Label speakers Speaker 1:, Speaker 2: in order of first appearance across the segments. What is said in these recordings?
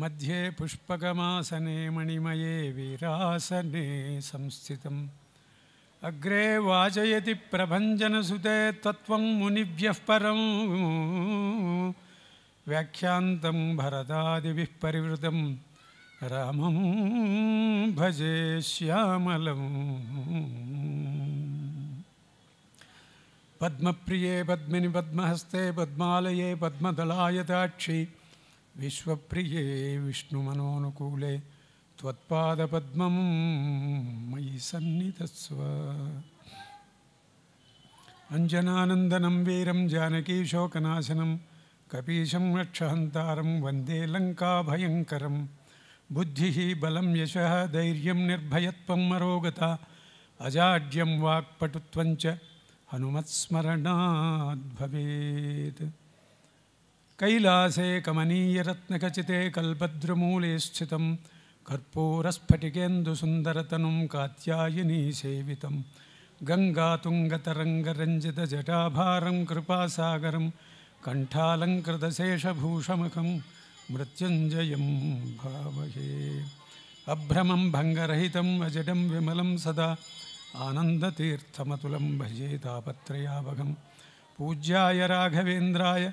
Speaker 1: मध्ये पुष्पकमासने मणिमये वीरासने संस्थितम् अग्रे वाजयति प्रभञ्जनसुते तत्वं मुनिभ्यः परं व्याख्यान्तं भरदादिभिः परिवृतं रामं भजे श्यामलं पद्मप्रिये पद्मिनि पद्महस्ते पद्मालये पद्मदलाय दाक्षि विश्वप्रिये विष्णुमनोनुकूले त्वत्पादपद्मं मयि सन्निधत्स्व अञ्जनानन्दनं वीरं जानकीशोकनाशनं कपीशं वंदे लंका भयंकर बुद्धि बलम यशः धैर्य निर्भयत्वं मरोगता अजाड्यम वाक्पटुत्वं च हनुमत्स्मरणाद् भवेत् कैलासे कमनीयरत्नखचिते कल्पद्रुमूले स्थितं कर्पूरस्फटिकेन्दुसुन्दरतनुं कात्यायिनी सेवितं गङ्गातुङ्गतरङ्गरञ्जितजटाभारं कृपासागरं कण्ठालङ्कृतशेषभूषमखं मृत्युञ्जयं भावये अभ्रमं भङ्गरहितम् अजडं विमलं सदा आनन्दतीर्थमतुलं भजे तापत्रयावघं पूज्याय राघवेन्द्राय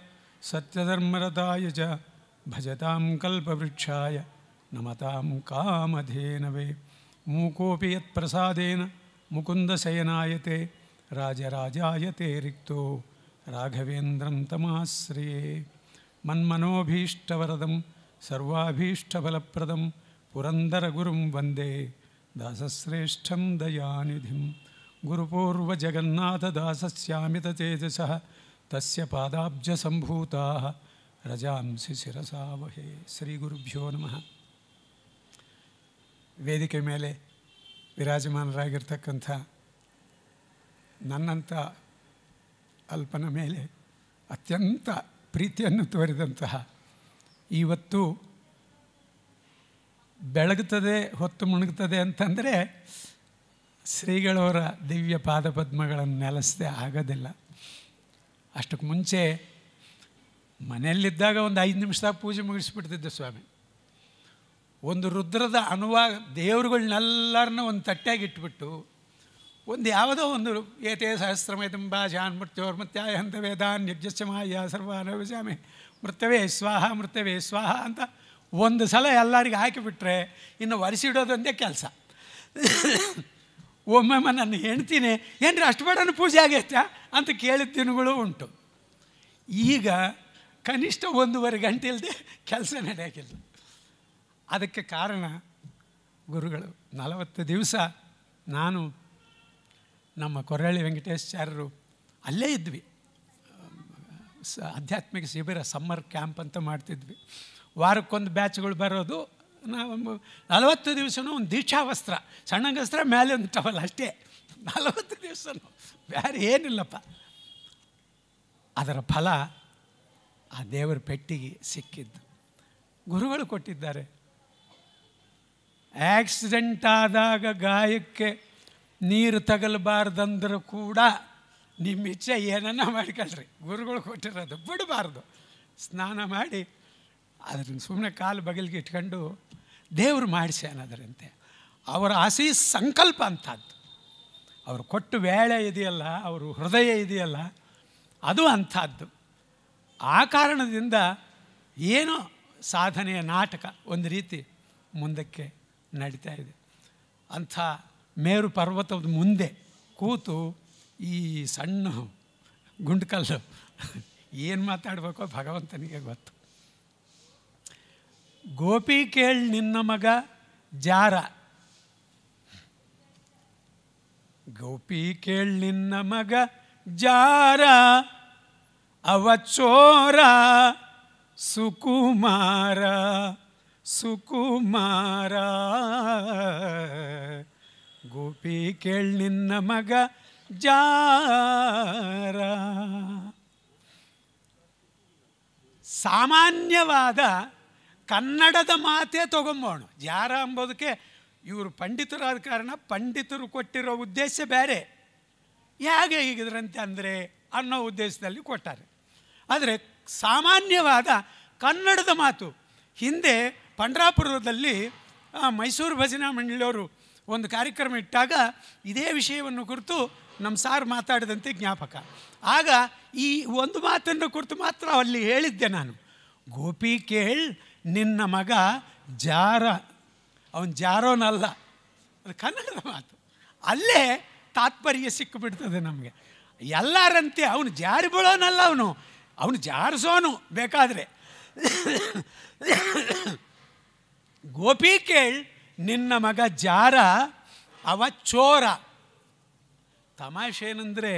Speaker 1: सत्यधर्मरताय च भजतां कल्पवृक्षाय नमतां कामधेनवे मूकोऽपि यत्प्रसादेन मुकुन्दशयनाय ते राजराजाय ते रिक्तो राघवेन्द्रं तमाश्रिये मन्मनोभीष्टवरदं सर्वाभीष्टफलप्रदं पुरन्दरगुरुं वन्दे दासश्रेष्ठं दयानिधिं गुरुपूर्वजगन्नाथदासस्यामिततेजसः ತಸ್ಯ ಪಾದಾಬ್ಜ ಸಂಭೂತ ರಜಾಂಸಿ ಶಿರಸಾವಹೇ ಶ್ರೀ ಗುರುಭ್ಯೋ ನಮಃ ವೇದಿಕೆ ಮೇಲೆ ವಿರಾಜಮಾನರಾಗಿರ್ತಕ್ಕಂಥ ನನ್ನಂಥ ಅಲ್ಪನ ಮೇಲೆ ಅತ್ಯಂತ ಪ್ರೀತಿಯನ್ನು ತೋರಿದಂತಹ ಇವತ್ತು ಬೆಳಗುತ್ತದೆ ಹೊತ್ತು ಮುಣುಗುತ್ತದೆ ಅಂತಂದರೆ ಶ್ರೀಗಳವರ ದಿವ್ಯ ಪಾದಪದ್ಮಗಳನ್ನು ನೆಲೆಸದೆ ಆಗೋದಿಲ್ಲ ಅಷ್ಟಕ್ಕೆ ಮುಂಚೆ ಮನೆಯಲ್ಲಿದ್ದಾಗ ಒಂದು ಐದು ನಿಮಿಷದಾಗ ಪೂಜೆ ಮುಗಿಸಿಬಿಡ್ತಿದ್ದೆ ಸ್ವಾಮಿ ಒಂದು ರುದ್ರದ ಅನುವಾಗ ದೇವರುಗಳನ್ನೆಲ್ಲರನ್ನ ಒಂದು ತಟ್ಟೆಯಾಗಿ ಇಟ್ಬಿಟ್ಟು ಒಂದು ಯಾವುದೋ ಒಂದು ಏತೇ ತುಂಬ ಜಾನ್ ಮೃತ್ಯೋರ್
Speaker 2: ಮೃತ್ಯಾಯ ಹಂತ ವೇದಾನ್ ನಿರ್ಜಸ್ಯಮಾಯ ಸ್ವಾಮಿ ಮೃತ್ಯವೇ ಸ್ವಾಹ ಮೃತ್ಯವೇ ಸ್ವಾಹ ಅಂತ ಒಂದು ಸಲ ಎಲ್ಲರಿಗೆ ಹಾಕಿಬಿಟ್ರೆ ಇನ್ನು ಒರೆಸಿಡೋದೊಂದೇ ಕೆಲಸ ಒಮ್ಮೊಮ್ಮೆ ನನ್ನ ಹೆಣ್ತೀನಿ ಏನ್ರಿ ಅಷ್ಟು ಬೇಡ ಪೂಜೆ ಆಗೈತಾ ಅಂತ ಕೇಳಿದ ದಿನಗಳು ಉಂಟು ಈಗ ಕನಿಷ್ಠ ಒಂದೂವರೆ ಗಂಟೆ ಇಲ್ಲದೆ ಕೆಲಸ
Speaker 1: ನಡೆಯೋಕಿಲ್ಲ ಅದಕ್ಕೆ ಕಾರಣ ಗುರುಗಳು ನಲವತ್ತು ದಿವಸ ನಾನು ನಮ್ಮ ಕೊರಳ್ಳಿ ವೆಂಕಟೇಶಾರರು ಅಲ್ಲೇ ಇದ್ವಿ ಆಧ್ಯಾತ್ಮಿಕ ಶಿಬಿರ ಸಮ್ಮರ್ ಕ್ಯಾಂಪ್ ಅಂತ ಮಾಡ್ತಿದ್ವಿ
Speaker 2: ವಾರಕ್ಕೊಂದು ಬ್ಯಾಚ್ಗಳು ಬರೋದು ನಾವು ನಲವತ್ತು ದಿವಸನೂ ಒಂದು ದೀಕ್ಷಾವಸ್ತ್ರ ವಸ್ತ್ರ ಮೇಲೆ ಒಂದು ಟವಲ್ ಅಷ್ಟೇ ನಲವತ್ತು ದಿವಸನೂ ಬೇರೆ ಏನಿಲ್ಲಪ್ಪ ಅದರ ಫಲ ಆ ದೇವರ ಪೆಟ್ಟಿಗೆ ಸಿಕ್ಕಿದ್ದು ಗುರುಗಳು ಕೊಟ್ಟಿದ್ದಾರೆ ಆಕ್ಸಿಡೆಂಟ್ ಆದಾಗ ಗಾಯಕ್ಕೆ ನೀರು ತಗಲಬಾರ್ದಂದ್ರೆ ಕೂಡ ನಿಮ್ಮ ಇಚ್ಛೆ ಏನನ್ನ ಮಾಡ್ಕೊಳ್ರಿ ಗುರುಗಳು ಕೊಟ್ಟಿರೋದು ಬಿಡಬಾರ್ದು ಸ್ನಾನ ಮಾಡಿ ಅದ್ರ ಸುಮ್ಮನೆ ಕಾಲು ಬಗಲಿಗೆ ಇಟ್ಕೊಂಡು ದೇವರು ಮಾಡಿಸಿ ಅನ್ನೋದರಂತೆ ಅವರ ಆಸೆ ಸಂಕಲ್ಪ ಅಂಥದ್ದು ಅವರು ಕೊಟ್ಟು ವೇಳೆ ಇದೆಯಲ್ಲ ಅವರು ಹೃದಯ ಇದೆಯಲ್ಲ ಅದು ಅಂಥದ್ದು ಆ ಕಾರಣದಿಂದ ಏನೋ ಸಾಧನೆಯ ನಾಟಕ ಒಂದು ರೀತಿ ಮುಂದಕ್ಕೆ ನಡೀತಾ ಇದೆ ಅಂಥ
Speaker 1: ಮೇರು ಪರ್ವತದ ಮುಂದೆ ಕೂತು ಈ ಸಣ್ಣ ಗುಂಡ್ಕಲ್ಲು ಏನು ಮಾತಾಡಬೇಕೋ ಭಗವಂತನಿಗೆ ಗೊತ್ತು
Speaker 2: ಗೋಪಿ ಕೇಳ್ ನಿನ್ನ ಮಗ ಜಾರ ಗೋಪಿ ಕೇಳ್ ನಿನ್ನ ಮಗ ಜಾರ ಅವ ಚೋರ ಸುಕುಮಾರ ಸುಕುಮಾರ ಗೋಪಿ ಕೇಳ್ ನಿನ್ನ ಮಗ ಜಾರ ಸಾಮಾನ್ಯವಾದ ಕನ್ನಡದ ಮಾತೇ ತೊಗೊಂಬೋಣ ಯಾರ ಅಂಬೋದಕ್ಕೆ ಇವರು ಪಂಡಿತರಾದ ಕಾರಣ ಪಂಡಿತರು ಕೊಟ್ಟಿರೋ ಉದ್ದೇಶ ಬೇರೆ ಹೇಗೆ ಹೀಗಿದ್ರಂತೆ ಅಂದರೆ ಅನ್ನೋ ಉದ್ದೇಶದಲ್ಲಿ ಕೊಟ್ಟಾರೆ ಆದರೆ ಸಾಮಾನ್ಯವಾದ ಕನ್ನಡದ ಮಾತು ಹಿಂದೆ ಪಂಡ್ರಾಪುರದಲ್ಲಿ ಮೈಸೂರು ಭಜನಾ ಮಂಡಳಿಯವರು ಒಂದು ಕಾರ್ಯಕ್ರಮ ಇಟ್ಟಾಗ ಇದೇ ವಿಷಯವನ್ನು ಕುರಿತು ನಮ್ಮ ಸಾರ್ ಮಾತಾಡಿದಂತೆ ಜ್ಞಾಪಕ ಆಗ ಈ ಒಂದು ಮಾತನ್ನು ಕುರಿತು ಮಾತ್ರ ಅಲ್ಲಿ ಹೇಳಿದ್ದೆ ನಾನು ಗೋಪಿ ಕೇಳ್ ನಿನ್ನ ಮಗ ಜಾರ ಅವನು ಜಾರೋನಲ್ಲ ಅದು ಕನ್ನಡದ ಮಾತು ಅಲ್ಲೇ ತಾತ್ಪರ್ಯ ಸಿಕ್ಕಿಬಿಡ್ತದೆ ನಮಗೆ ಎಲ್ಲರಂತೆ ಅವನು ಜಾರಿ ಬೀಳೋನಲ್ಲ ಅವನು ಅವನು ಜಾರಿಸೋನು ಬೇಕಾದರೆ ಗೋಪಿ ಕೇಳ್ ನಿನ್ನ ಮಗ ಜಾರ ಅವ ಚೋರ ತಮಾಷೆ ಏನಂದರೆ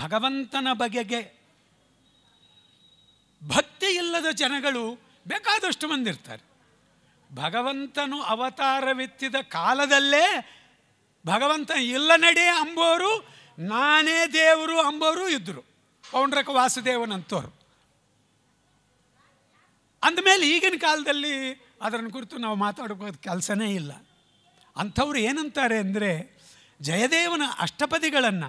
Speaker 2: ಭಗವಂತನ ಬಗೆಗೆ ಭಕ್ತಿ ಇಲ್ಲದ ಜನಗಳು ಬೇಕಾದಷ್ಟು ಮಂದಿರ್ತಾರೆ ಭಗವಂತನು ಅವತಾರವೆತ್ತಿದ ಕಾಲದಲ್ಲೇ ಭಗವಂತ ಇಲ್ಲ ನಡೆ ಅಂಬೋರು ನಾನೇ ದೇವರು ಅಂಬೋರು ಇದ್ದರು ಪೌಂಡ್ರಕ ವಾಸುದೇವನಂತವರು ಅಂದಮೇಲೆ ಈಗಿನ ಕಾಲದಲ್ಲಿ ಅದರ ಕುರಿತು ನಾವು ಮಾತಾಡ್ಕೋದು ಕೆಲಸನೇ ಇಲ್ಲ ಅಂಥವ್ರು ಏನಂತಾರೆ ಅಂದರೆ ಜಯದೇವನ ಅಷ್ಟಪದಿಗಳನ್ನು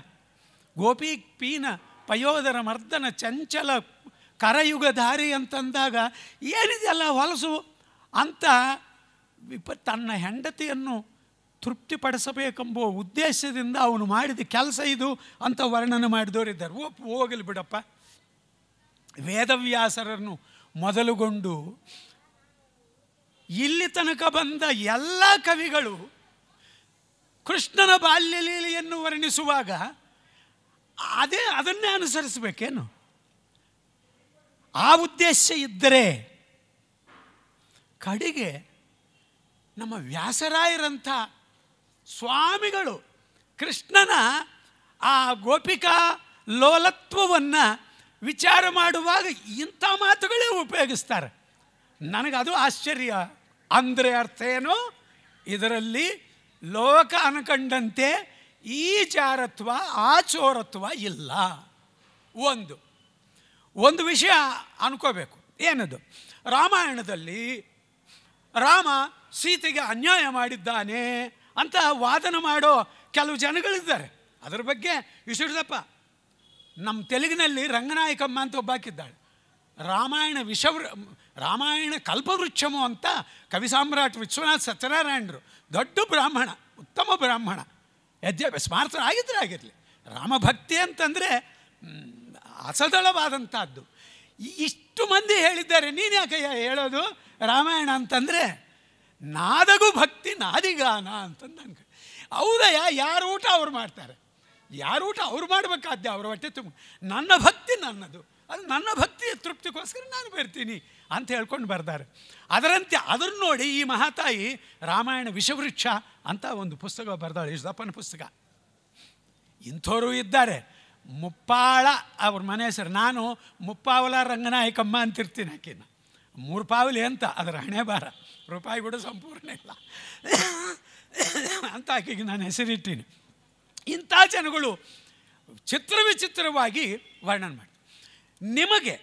Speaker 2: ಗೋಪಿ ಪೀನ ಪಯೋದರ ಮರ್ದನ ಚಂಚಲ ಕರಯುಗಧಾರಿ ಅಂತಂದಾಗ ಏನಿದೆಯಲ್ಲ ಹೊಲಸು ಅಂತ ವಿಪ ತನ್ನ ಹೆಂಡತಿಯನ್ನು ತೃಪ್ತಿಪಡಿಸಬೇಕೆಂಬ ಉದ್ದೇಶದಿಂದ ಅವನು ಮಾಡಿದ ಕೆಲಸ ಇದು ಅಂತ ವರ್ಣನೆ ಮಾಡಿದವರಿದ್ದಾರೆ ಒಪ್ಪು ಹೋಗಲಿ ಬಿಡಪ್ಪ ವೇದವ್ಯಾಸರನ್ನು ಮೊದಲುಗೊಂಡು ಇಲ್ಲಿ ತನಕ ಬಂದ ಎಲ್ಲ ಕವಿಗಳು ಕೃಷ್ಣನ ಬಾಲ್ಯಲೀಲೆಯನ್ನು ವರ್ಣಿಸುವಾಗ ಅದೇ ಅದನ್ನೇ ಅನುಸರಿಸಬೇಕೇನು ಆ ಉದ್ದೇಶ ಇದ್ದರೆ ಕಡೆಗೆ ನಮ್ಮ ವ್ಯಾಸರಾಯರಂಥ ಸ್ವಾಮಿಗಳು ಕೃಷ್ಣನ ಆ ಗೋಪಿಕಾ ಲೋಲತ್ವವನ್ನು ವಿಚಾರ ಮಾಡುವಾಗ ಇಂಥ ಮಾತುಗಳೇ ಉಪಯೋಗಿಸ್ತಾರೆ ನನಗದು ಆಶ್ಚರ್ಯ ಅಂದರೆ ಅರ್ಥ ಏನು ಇದರಲ್ಲಿ ಲೋಕ ಅನ್ಕಂಡಂತೆ ಈ ಜಾರತ್ವ ಆಚೋರತ್ವ ಇಲ್ಲ ಒಂದು ಒಂದು ವಿಷಯ ಅನ್ಕೋಬೇಕು ಏನದು ರಾಮಾಯಣದಲ್ಲಿ ರಾಮ ಸೀತೆಗೆ ಅನ್ಯಾಯ ಮಾಡಿದ್ದಾನೆ ಅಂತ ವಾದನ ಮಾಡೋ ಕೆಲವು ಜನಗಳಿದ್ದಾರೆ ಅದರ ಬಗ್ಗೆ ವಿಶ್ವದಪ್ಪ ನಮ್ಮ ತೆಲುಗಿನಲ್ಲಿ ರಂಗನಾಯಕಮ್ಮ ಅಂತ ಒಬ್ಬಾಕಿದ್ದಾಳೆ ರಾಮಾಯಣ ವಿಷವೃ ರಾಮಾಯಣ ಕಲ್ಪವೃಕ್ಷಮು ಅಂತ ಕವಿ ಸಾಮ್ರಾಟ್ ವಿಶ್ವನಾಥ್ ಸತ್ಯನಾರಾಯಣರು ದೊಡ್ಡ ಬ್ರಾಹ್ಮಣ ಉತ್ತಮ ಬ್ರಾಹ್ಮಣ ಯದ್ಯ ಆಗಿದ್ದರೆ ಆಗಿರಲಿ ರಾಮಭಕ್ತಿ ಅಂತಂದರೆ ಅಸದಳವಾದಂಥದ್ದು ಇಷ್ಟು ಮಂದಿ ಹೇಳಿದ್ದಾರೆ ನೀನು ಯಾಕೆ ಹೇಳೋದು ರಾಮಾಯಣ ಅಂತಂದರೆ ನಾದಗೂ ಭಕ್ತಿ ನಾದಿಗಾನ ಅಂತಂದು ನನಗೆ ಹೌದಯ್ಯ ಯಾರು ಊಟ ಅವ್ರು ಮಾಡ್ತಾರೆ ಯಾರು ಊಟ ಅವ್ರು ಮಾಡಬೇಕಾದ್ಯ ಅವ್ರ ಹೊಟ್ಟೆ ತುಂಬ ನನ್ನ ಭಕ್ತಿ ನನ್ನದು ಅದು ನನ್ನ ಭಕ್ತಿಯ ತೃಪ್ತಿಗೋಸ್ಕರ ನಾನು ಬರ್ತೀನಿ ಅಂತ ಹೇಳ್ಕೊಂಡು ಬರ್ತಾರೆ ಅದರಂತೆ ಅದನ್ನು ನೋಡಿ ಈ ಮಹಾತಾಯಿ ರಾಮಾಯಣ ವಿಷವೃಕ್ಷ ಅಂತ ಒಂದು ಪುಸ್ತಕ ಬರ್ದಾಳೆ ಯಶುದಪ್ಪನ ಪುಸ್ತಕ ಇಂಥವರು ಇದ್ದಾರೆ ಮುಪ್ಪಾಳ ಅವ್ರ ಮನೆ ಹೆಸರು ನಾನು ಮುಪ್ಪಾವಲ ರಂಗನಾಯಕಮ್ಮ ಅಂತಿರ್ತೀನಿ ಆಕಿನ ಮೂರು ಪಾವಲಿ ಅಂತ ಅದರ ಹಣೆ ಬಾರ ರೂಪಾಯಿ ಕೂಡ ಸಂಪೂರ್ಣ ಇಲ್ಲ ಅಂತ ಆಕೆಗೆ ನಾನು ಹೆಸರಿಟ್ಟೀನಿ ಇಂಥ ಜನಗಳು ಚಿತ್ರವಿಚಿತ್ರವಾಗಿ ವರ್ಣನೆ ಮಾಡಿ ನಿಮಗೆ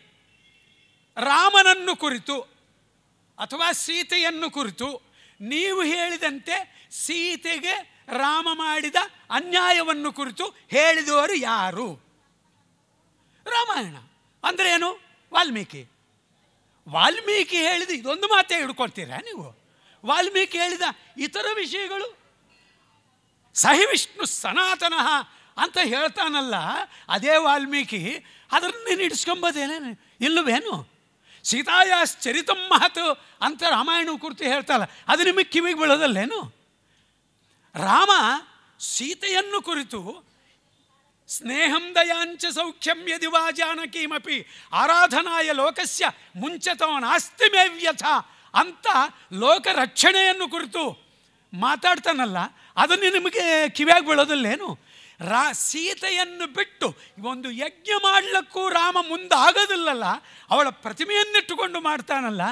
Speaker 2: ರಾಮನನ್ನು ಕುರಿತು ಅಥವಾ ಸೀತೆಯನ್ನು ಕುರಿತು ನೀವು ಹೇಳಿದಂತೆ ಸೀತೆಗೆ ರಾಮ ಮಾಡಿದ ಅನ್ಯಾಯವನ್ನು ಕುರಿತು ಹೇಳಿದವರು ಯಾರು ರಾಮಾಯಣ ಅಂದ್ರೆ ಏನು ವಾಲ್ಮೀಕಿ ವಾಲ್ಮೀಕಿ ಹೇಳಿದ ಇದೊಂದು ಮಾತೇ ಹಿಡ್ಕೊಳ್ತೀರಾ ನೀವು ವಾಲ್ಮೀಕಿ ಹೇಳಿದ ಇತರ ವಿಷಯಗಳು ಸಹಿವಿಷ್ಣು ಸನಾತನ ಅಂತ ಹೇಳ್ತಾನಲ್ಲ ಅದೇ ವಾಲ್ಮೀಕಿ ಅದನ್ನು ನೀನು ಇಲ್ಲವೇನು ಸೀತಾಯ ಚರಿತಂ ಮಹತ್ ಅಂತ ರಾಮಾಯಣ ಕುರಿತು ಹೇಳ್ತಾರಲ್ಲ ಅದು ನಿಮಗೆ ಕಿವಿಗೆ ಬೀಳೋದಲ್ಲೇನು ರಾಮ ಸೀತೆಯನ್ನು ಕುರಿತು ಸ್ನೇಹಂ ದಯಾಂಚ ಸೌಖ್ಯಂ ಯದಿ ಆರಾಧನಾಯ ಲೋಕಸ್ಯ ಮುಂಚತೋ ನಾಸ್ತಿ ಮೇವ್ಯಥ ಅಂತ ಲೋಕ ರಕ್ಷಣೆಯನ್ನು ಕುರಿತು ಮಾತಾಡ್ತಾನಲ್ಲ ಅದನ್ನು ನಿಮಗೆ ಕಿವಿಯಾಗಿ ಬೀಳೋದಲ್ಲೇನು ರಾ ಸೀತೆಯನ್ನು ಬಿಟ್ಟು ಒಂದು ಯಜ್ಞ ಮಾಡಲಿಕ್ಕೂ ರಾಮ ಮುಂದಾಗೋದಿಲ್ಲಲ್ಲ ಅವಳ ಪ್ರತಿಮೆಯನ್ನಿಟ್ಟುಕೊಂಡು ಮಾಡ್ತಾನಲ್ಲ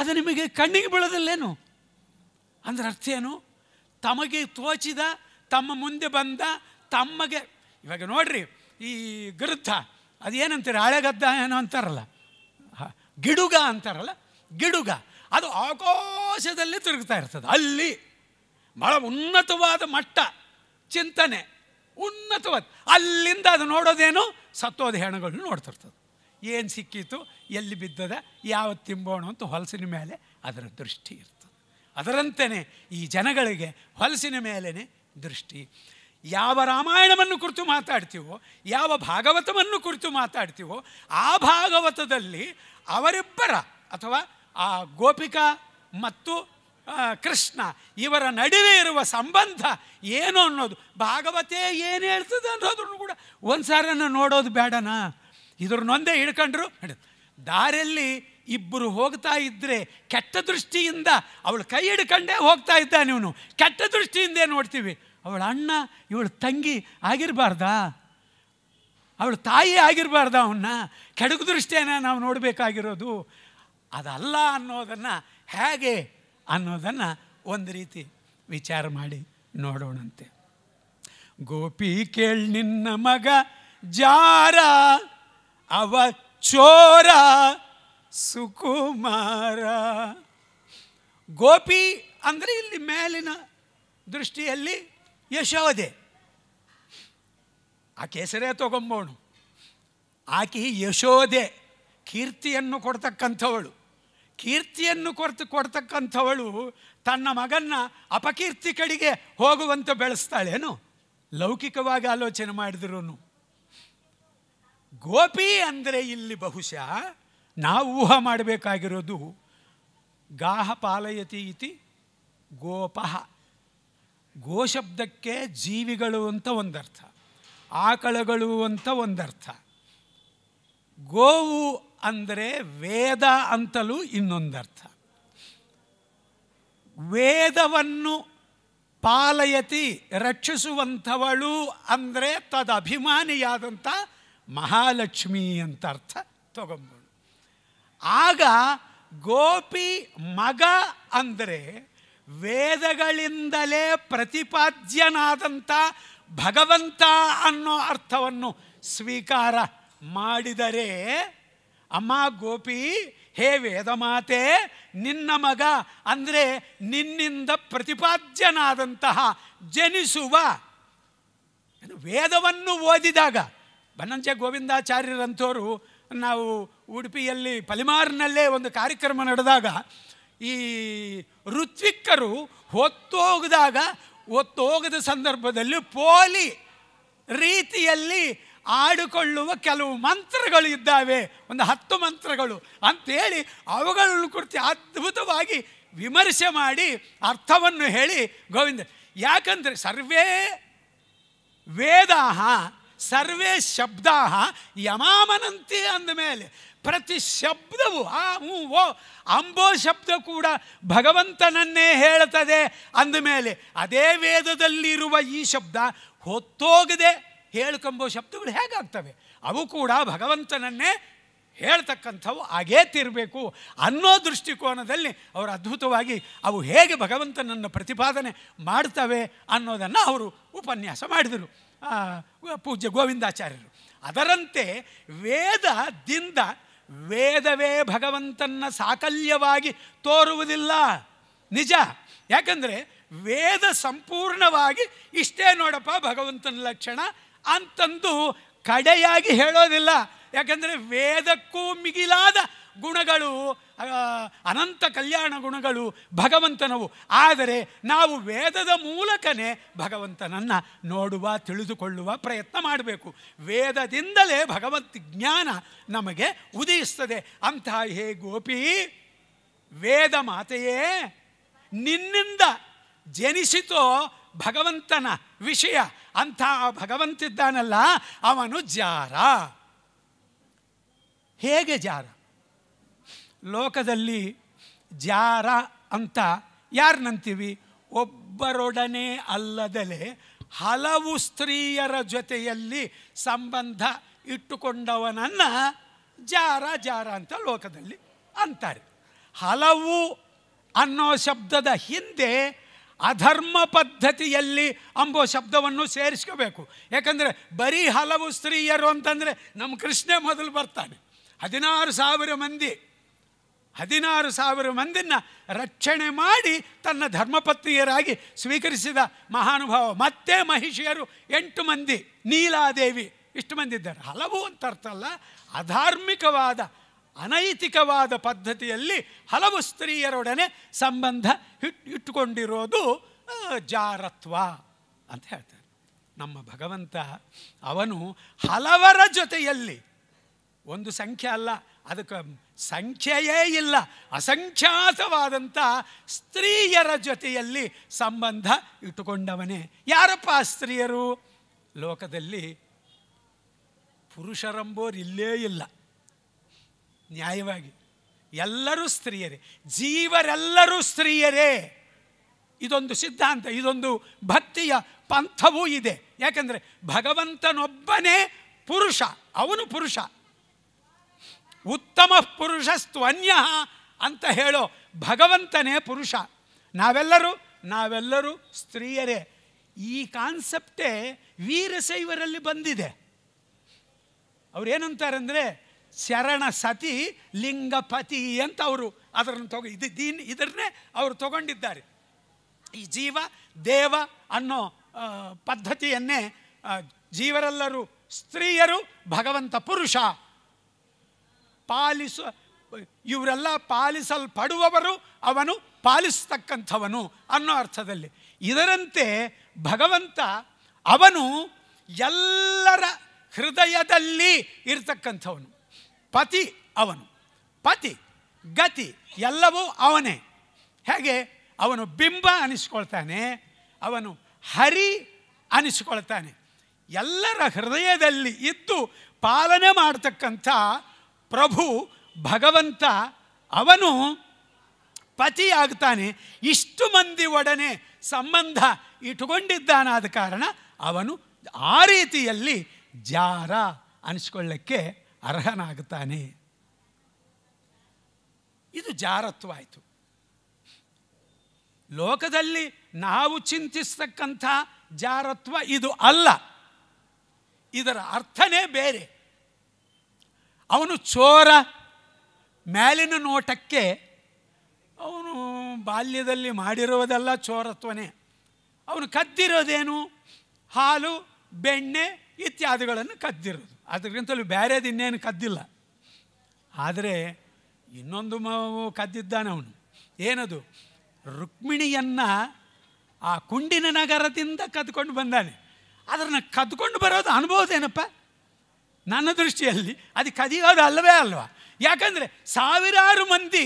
Speaker 2: ಅದು ನಿಮಗೆ ಕಣ್ಣಿಗೆ ಬೀಳೋದಲ್ಲೇನು ಅಂದ್ರೆ ಅರ್ಥ ಏನು ತಮಗೆ ತೋಚಿದ ತಮ್ಮ ಮುಂದೆ ಬಂದ ತಮಗೆ ಇವಾಗ ನೋಡ್ರಿ ಈ ಅದು ಏನಂತೀರಿ ಹಳೆಗದ್ದ ಏನೋ ಅಂತಾರಲ್ಲ ಗಿಡುಗ ಅಂತಾರಲ್ಲ ಗಿಡುಗ ಅದು ಆಕಾಶದಲ್ಲಿ ತಿರುಗ್ತಾ ಇರ್ತದೆ ಅಲ್ಲಿ ಬಹಳ ಉನ್ನತವಾದ ಮಟ್ಟ ಚಿಂತನೆ ಉನ್ನತವಾದ ಅಲ್ಲಿಂದ ಅದು ನೋಡೋದೇನು ಸತ್ತೋದ ಹೆಣಗಳನ್ನ ನೋಡ್ತಿರ್ತದೆ ಏನು ಸಿಕ್ಕಿತು ಎಲ್ಲಿ ಬಿದ್ದದ ಯಾವತ್ತು ತಿಂಬೋಣ ಅಂತ ಹೊಲಸಿನ ಮೇಲೆ ಅದರ ದೃಷ್ಟಿ ಇರ್ತದೆ ಅದರಂತೆಯೇ ಈ ಜನಗಳಿಗೆ ಹೊಲಸಿನ ಮೇಲೇ ದೃಷ್ಟಿ ಯಾವ ರಾಮಾಯಣವನ್ನು ಕುರಿತು ಮಾತಾಡ್ತೀವೋ ಯಾವ ಭಾಗವತವನ್ನು ಕುರಿತು ಮಾತಾಡ್ತೀವೋ ಆ ಭಾಗವತದಲ್ಲಿ ಅವರಿಬ್ಬರ ಅಥವಾ ಆ ಗೋಪಿಕಾ ಮತ್ತು ಕೃಷ್ಣ ಇವರ ನಡುವೆ ಇರುವ ಸಂಬಂಧ ಏನು ಅನ್ನೋದು ಭಾಗವತೇ ಏನು ಹೇಳ್ತದೆ ಅನ್ನೋದ್ರೂ ಕೂಡ ಒಂದು ಸಾರನ್ನು ನೋಡೋದು ಬೇಡನಾ ಇದ್ರನ್ನೊಂದೇ ನೊಂದೇ ಹಿಡ್ಕೊಂಡ್ರು ದಾರಿಯಲ್ಲಿ ಇಬ್ಬರು ಹೋಗ್ತಾ ಇದ್ದರೆ ಕೆಟ್ಟ ದೃಷ್ಟಿಯಿಂದ ಅವಳು ಕೈ ಹಿಡ್ಕಂಡೇ ಹೋಗ್ತಾ ಇದ್ದಾನೆ ಇವನು ಕೆಟ್ಟ ದೃಷ್ಟಿಯಿಂದೇ ನೋಡ್ತೀವಿ ಅವಳ ಅಣ್ಣ ಇವಳು ತಂಗಿ ಆಗಿರಬಾರ್ದಾ ಅವಳು ತಾಯಿ ಆಗಿರಬಾರ್ದ ಅವನ್ನ ಕೆಡಗು ದೃಷ್ಟಿಯನ್ನು ನಾವು ನೋಡಬೇಕಾಗಿರೋದು ಅದಲ್ಲ ಅನ್ನೋದನ್ನು ಹೇಗೆ ಅನ್ನೋದನ್ನು ಒಂದು ರೀತಿ ವಿಚಾರ ಮಾಡಿ ನೋಡೋಣಂತೆ ಗೋಪಿ ಕೇಳ್ ನಿನ್ನ ಮಗ ಜಾರ ಅವ ಚೋರ ಸುಕುಮಾರ ಗೋಪಿ ಅಂದರೆ ಇಲ್ಲಿ ಮೇಲಿನ ದೃಷ್ಟಿಯಲ್ಲಿ ಯಶೋದೆ ಆ ಕೇಸರೇ ತಗೊಂಬೋಣು ಆಕೆ ಯಶೋದೆ ಕೀರ್ತಿಯನ್ನು ಕೊಡ್ತಕ್ಕಂಥವಳು ಕೀರ್ತಿಯನ್ನು ಕೊಡ್ತು ಕೊಡ್ತಕ್ಕಂಥವಳು ತನ್ನ ಮಗನ್ನ ಅಪಕೀರ್ತಿ ಕಡೆಗೆ ಹೋಗುವಂತೆ ಬೆಳೆಸ್ತಾಳೇನು ಲೌಕಿಕವಾಗಿ ಆಲೋಚನೆ ಮಾಡಿದ್ರು ಗೋಪಿ ಅಂದರೆ ಇಲ್ಲಿ ಬಹುಶಃ ನಾವು ಊಹ ಮಾಡಬೇಕಾಗಿರೋದು ಗಾಹ ಪಾಲಯತಿ ಇತಿ ಗೋ ಗೋಶಬ್ದಕ್ಕೆ ಜೀವಿಗಳು ಅಂತ ಒಂದರ್ಥ ಆಕಳಗಳು ಅಂತ ಒಂದರ್ಥ ಗೋವು ಅಂದರೆ ವೇದ ಅಂತಲೂ ಇನ್ನೊಂದರ್ಥ ವೇದವನ್ನು ಪಾಲಯತಿ ರಕ್ಷಿಸುವಂಥವಳು ಅಂದರೆ ತದಭಿಮಾನಿಯಾದಂಥ ಮಹಾಲಕ್ಷ್ಮಿ ಅಂತ ಅರ್ಥ ತಗೊಂಬೋದು ಆಗ ಗೋಪಿ ಮಗ ಅಂದರೆ ವೇದಗಳಿಂದಲೇ ಪ್ರತಿಪಾದ್ಯನಾದಂಥ ಭಗವಂತ ಅನ್ನೋ ಅರ್ಥವನ್ನು ಸ್ವೀಕಾರ ಮಾಡಿದರೆ ಅಮ್ಮ ಗೋಪಿ ಹೇ ಮಾತೆ ನಿನ್ನ ಮಗ ಅಂದರೆ ನಿನ್ನಿಂದ ಪ್ರತಿಪಾದ್ಯನಾದಂತಹ ಜನಿಸುವ ವೇದವನ್ನು ಓದಿದಾಗ ಬನ್ನಂಜೆ ಗೋವಿಂದಾಚಾರ್ಯರಂಥವರು ನಾವು ಉಡುಪಿಯಲ್ಲಿ ಪಲಿಮಾರ್ನಲ್ಲೇ ಒಂದು ಕಾರ್ಯಕ್ರಮ ನಡೆದಾಗ ಈ ಋತ್ವಿಕ್ಕರು ಹೊತ್ತೋಗದಾಗ ಹೊತ್ತೋಗದ ಸಂದರ್ಭದಲ್ಲಿ ಪೋಲಿ ರೀತಿಯಲ್ಲಿ ಆಡಿಕೊಳ್ಳುವ ಕೆಲವು ಮಂತ್ರಗಳು ಇದ್ದಾವೆ ಒಂದು ಹತ್ತು ಮಂತ್ರಗಳು ಅಂಥೇಳಿ ಅವುಗಳನ್ನು ಕುರಿತು ಅದ್ಭುತವಾಗಿ ವಿಮರ್ಶೆ ಮಾಡಿ ಅರ್ಥವನ್ನು ಹೇಳಿ ಗೋವಿಂದ ಯಾಕಂದರೆ ಸರ್ವೇ ವೇದಾ ಸರ್ವೇ ಶಬ್ದ ಯಮಾಮನಂತಿ ಅಂದಮೇಲೆ ಪ್ರತಿ ಶಬ್ದವು ಆ ಹ್ಞೂ ಓ ಅಂಬೋ ಶಬ್ದ ಕೂಡ ಭಗವಂತನನ್ನೇ ಹೇಳ್ತದೆ ಅಂದಮೇಲೆ ಅದೇ ವೇದದಲ್ಲಿರುವ ಈ ಶಬ್ದ ಹೊತ್ತೋಗದೆ ಹೇಳ್ಕೊಂಬೋ ಶಬ್ದಗಳು ಹೇಗಾಗ್ತವೆ ಅವು ಕೂಡ ಭಗವಂತನನ್ನೇ ಹೇಳ್ತಕ್ಕಂಥವು ತಿರಬೇಕು ಅನ್ನೋ ದೃಷ್ಟಿಕೋನದಲ್ಲಿ ಅವರು ಅದ್ಭುತವಾಗಿ ಅವು ಹೇಗೆ ಭಗವಂತನನ್ನು ಪ್ರತಿಪಾದನೆ ಮಾಡ್ತವೆ ಅನ್ನೋದನ್ನು ಅವರು ಉಪನ್ಯಾಸ ಮಾಡಿದರು ಪೂಜ್ಯ ಗೋವಿಂದಾಚಾರ್ಯರು ಅದರಂತೆ ವೇದದಿಂದ ವೇದವೇ ಭಗವಂತನ ಸಾಕಲ್ಯವಾಗಿ ತೋರುವುದಿಲ್ಲ ನಿಜ ಯಾಕಂದರೆ ವೇದ ಸಂಪೂರ್ಣವಾಗಿ ಇಷ್ಟೇ ನೋಡಪ್ಪ ಭಗವಂತನ ಲಕ್ಷಣ ಅಂತಂದು ಕಡೆಯಾಗಿ ಹೇಳೋದಿಲ್ಲ ಯಾಕಂದರೆ ವೇದಕ್ಕೂ ಮಿಗಿಲಾದ ಗುಣಗಳು ಅನಂತ ಕಲ್ಯಾಣ ಗುಣಗಳು ಭಗವಂತನವು ಆದರೆ ನಾವು ವೇದದ ಮೂಲಕನೇ ಭಗವಂತನನ್ನು ನೋಡುವ ತಿಳಿದುಕೊಳ್ಳುವ ಪ್ರಯತ್ನ ಮಾಡಬೇಕು ವೇದದಿಂದಲೇ ಭಗವಂತ ಜ್ಞಾನ ನಮಗೆ ಉದಯಿಸ್ತದೆ ಅಂತಹ ಹೇ ಗೋಪಿ ವೇದ ಮಾತೆಯೇ ನಿನ್ನಿಂದ ಜನಿಸಿತೋ ಭಗವಂತನ ವಿಷಯ ಅಂಥ ಭಗವಂತಿದ್ದಾನಲ್ಲ ಅವನು ಜಾರ ಹೇಗೆ ಜಾರ ಲೋಕದಲ್ಲಿ ಜಾರ ಅಂತ ಯಾರನ್ನಂತೀವಿ ಒಬ್ಬರೊಡನೆ ಅಲ್ಲದಲೆ ಹಲವು ಸ್ತ್ರೀಯರ ಜೊತೆಯಲ್ಲಿ ಸಂಬಂಧ ಇಟ್ಟುಕೊಂಡವನನ್ನು ಜಾರ ಜಾರ ಅಂತ ಲೋಕದಲ್ಲಿ ಅಂತಾರೆ ಹಲವು ಅನ್ನೋ ಶಬ್ದದ ಹಿಂದೆ ಅಧರ್ಮ ಪದ್ಧತಿಯಲ್ಲಿ ಅಂಬೋ ಶಬ್ದವನ್ನು ಸೇರಿಸ್ಕೋಬೇಕು ಯಾಕಂದರೆ ಬರೀ ಹಲವು ಸ್ತ್ರೀಯರು ಅಂತಂದರೆ ನಮ್ಮ ಕೃಷ್ಣ ಮೊದಲು ಬರ್ತಾನೆ ಹದಿನಾರು ಸಾವಿರ ಮಂದಿ ಹದಿನಾರು ಸಾವಿರ ಮಂದಿನ ರಕ್ಷಣೆ ಮಾಡಿ ತನ್ನ ಧರ್ಮಪತ್ನಿಯರಾಗಿ ಸ್ವೀಕರಿಸಿದ ಮಹಾನುಭಾವ ಮತ್ತೆ ಮಹಿಷಿಯರು ಎಂಟು ಮಂದಿ ನೀಲಾದೇವಿ ಇಷ್ಟು ಮಂದಿ ಇದ್ದಾರೆ ಹಲವು ಅಂತ ಅರ್ಥ ಅಲ್ಲ ಅಧಾರ್ಮಿಕವಾದ ಅನೈತಿಕವಾದ ಪದ್ಧತಿಯಲ್ಲಿ ಹಲವು ಸ್ತ್ರೀಯರೊಡನೆ ಸಂಬಂಧ ಇಟ್ಟುಕೊಂಡಿರೋದು ಜಾರತ್ವ ಅಂತ ಹೇಳ್ತಾರೆ ನಮ್ಮ ಭಗವಂತ ಅವನು ಹಲವರ ಜೊತೆಯಲ್ಲಿ ಒಂದು ಸಂಖ್ಯೆ ಅಲ್ಲ ಅದಕ್ಕೆ ಸಂಖ್ಯೆಯೇ ಇಲ್ಲ ಅಸಂಖ್ಯಾತವಾದಂಥ ಸ್ತ್ರೀಯರ ಜೊತೆಯಲ್ಲಿ ಸಂಬಂಧ ಇಟ್ಟುಕೊಂಡವನೇ ಯಾರಪ್ಪ ಸ್ತ್ರೀಯರು
Speaker 1: ಲೋಕದಲ್ಲಿ
Speaker 2: ಪುರುಷರೆಂಬೋರಿಲ್ಲೇ ಇಲ್ಲೇ ಇಲ್ಲ ನ್ಯಾಯವಾಗಿ ಎಲ್ಲರೂ ಸ್ತ್ರೀಯರೇ ಜೀವರೆಲ್ಲರೂ ಸ್ತ್ರೀಯರೇ ಇದೊಂದು ಸಿದ್ಧಾಂತ ಇದೊಂದು ಭಕ್ತಿಯ ಪಂಥವೂ ಇದೆ ಯಾಕಂದರೆ ಭಗವಂತನೊಬ್ಬನೇ ಪುರುಷ ಅವನು ಪುರುಷ ಉತ್ತಮ ಪುರುಷಸ್ತು ಅನ್ಯ ಅಂತ ಹೇಳೋ ಭಗವಂತನೇ ಪುರುಷ ನಾವೆಲ್ಲರೂ ನಾವೆಲ್ಲರೂ ಸ್ತ್ರೀಯರೇ ಈ ಕಾನ್ಸೆಪ್ಟೇ ವೀರಶೈವರಲ್ಲಿ ಬಂದಿದೆ ಅವರೇನಂತಾರೆಂದರೆ ಶರಣ ಸತಿ ಲಿಂಗಪತಿ ಅಂತ ಅವರು ಅದರನ್ನು ತಗೊ ಇದು ದೀನ್ ಅವರು ತಗೊಂಡಿದ್ದಾರೆ ಈ ಜೀವ ದೇವ ಅನ್ನೋ ಪದ್ಧತಿಯನ್ನೇ ಜೀವರೆಲ್ಲರೂ ಸ್ತ್ರೀಯರು ಭಗವಂತ ಪುರುಷ ಪಾಲಿಸ ಇವರೆಲ್ಲ ಪಾಲಿಸಲ್ಪಡುವವರು ಅವನು ಪಾಲಿಸ್ತಕ್ಕಂಥವನು ಅನ್ನೋ ಅರ್ಥದಲ್ಲಿ ಇದರಂತೆ ಭಗವಂತ ಅವನು ಎಲ್ಲರ ಹೃದಯದಲ್ಲಿ ಇರ್ತಕ್ಕಂಥವನು ಪತಿ ಅವನು ಪತಿ ಗತಿ ಎಲ್ಲವೂ ಅವನೇ ಹೇಗೆ ಅವನು ಬಿಂಬ ಅನಿಸ್ಕೊಳ್ತಾನೆ ಅವನು ಹರಿ ಅನಿಸ್ಕೊಳ್ತಾನೆ ಎಲ್ಲರ ಹೃದಯದಲ್ಲಿ ಇದ್ದು ಪಾಲನೆ ಮಾಡ್ತಕ್ಕಂಥ ಪ್ರಭು ಭಗವಂತ ಅವನು ಪತಿಯಾಗ್ತಾನೆ ಇಷ್ಟು ಮಂದಿ ಒಡನೆ ಸಂಬಂಧ ಇಟ್ಟುಕೊಂಡಿದ್ದಾನಾದ ಕಾರಣ ಅವನು ಆ ರೀತಿಯಲ್ಲಿ ಜಾರ ಅನಿಸ್ಕೊಳ್ಳಕ್ಕೆ ಅರ್ಹನಾಗುತ್ತಾನೆ ಇದು ಜಾರತ್ವ ಆಯಿತು ಲೋಕದಲ್ಲಿ ನಾವು ಚಿಂತಿಸ್ತಕ್ಕಂಥ ಜಾರತ್ವ ಇದು ಅಲ್ಲ ಇದರ ಅರ್ಥನೇ ಬೇರೆ ಅವನು ಚೋರ ಮೇಲಿನ ನೋಟಕ್ಕೆ ಅವನು ಬಾಲ್ಯದಲ್ಲಿ ಮಾಡಿರುವುದೆಲ್ಲ ಚೋರತ್ವನೇ ಅವನು ಕದ್ದಿರೋದೇನು ಹಾಲು ಬೆಣ್ಣೆ ಇತ್ಯಾದಿಗಳನ್ನು ಕದ್ದಿರೋದು ಅದಕ್ಕಿಂತಲೂ ಬೇರೆದು ಇನ್ನೇನು ಕದ್ದಿಲ್ಲ ಆದರೆ ಇನ್ನೊಂದು ಕದ್ದಿದ್ದಾನೆ ಅವನು ಏನದು ರುಕ್ಮಿಣಿಯನ್ನು ಆ ಕುಂಡಿನ ನಗರದಿಂದ ಕದ್ಕೊಂಡು ಬಂದಾನೆ ಅದನ್ನು ಕದ್ಕೊಂಡು ಬರೋದು ಅನುಭವದೇನಪ್ಪ ನನ್ನ ದೃಷ್ಟಿಯಲ್ಲಿ ಅದು ಕದಿಯೋದು ಅಲ್ಲವೇ ಅಲ್ವಾ ಯಾಕಂದರೆ ಸಾವಿರಾರು ಮಂದಿ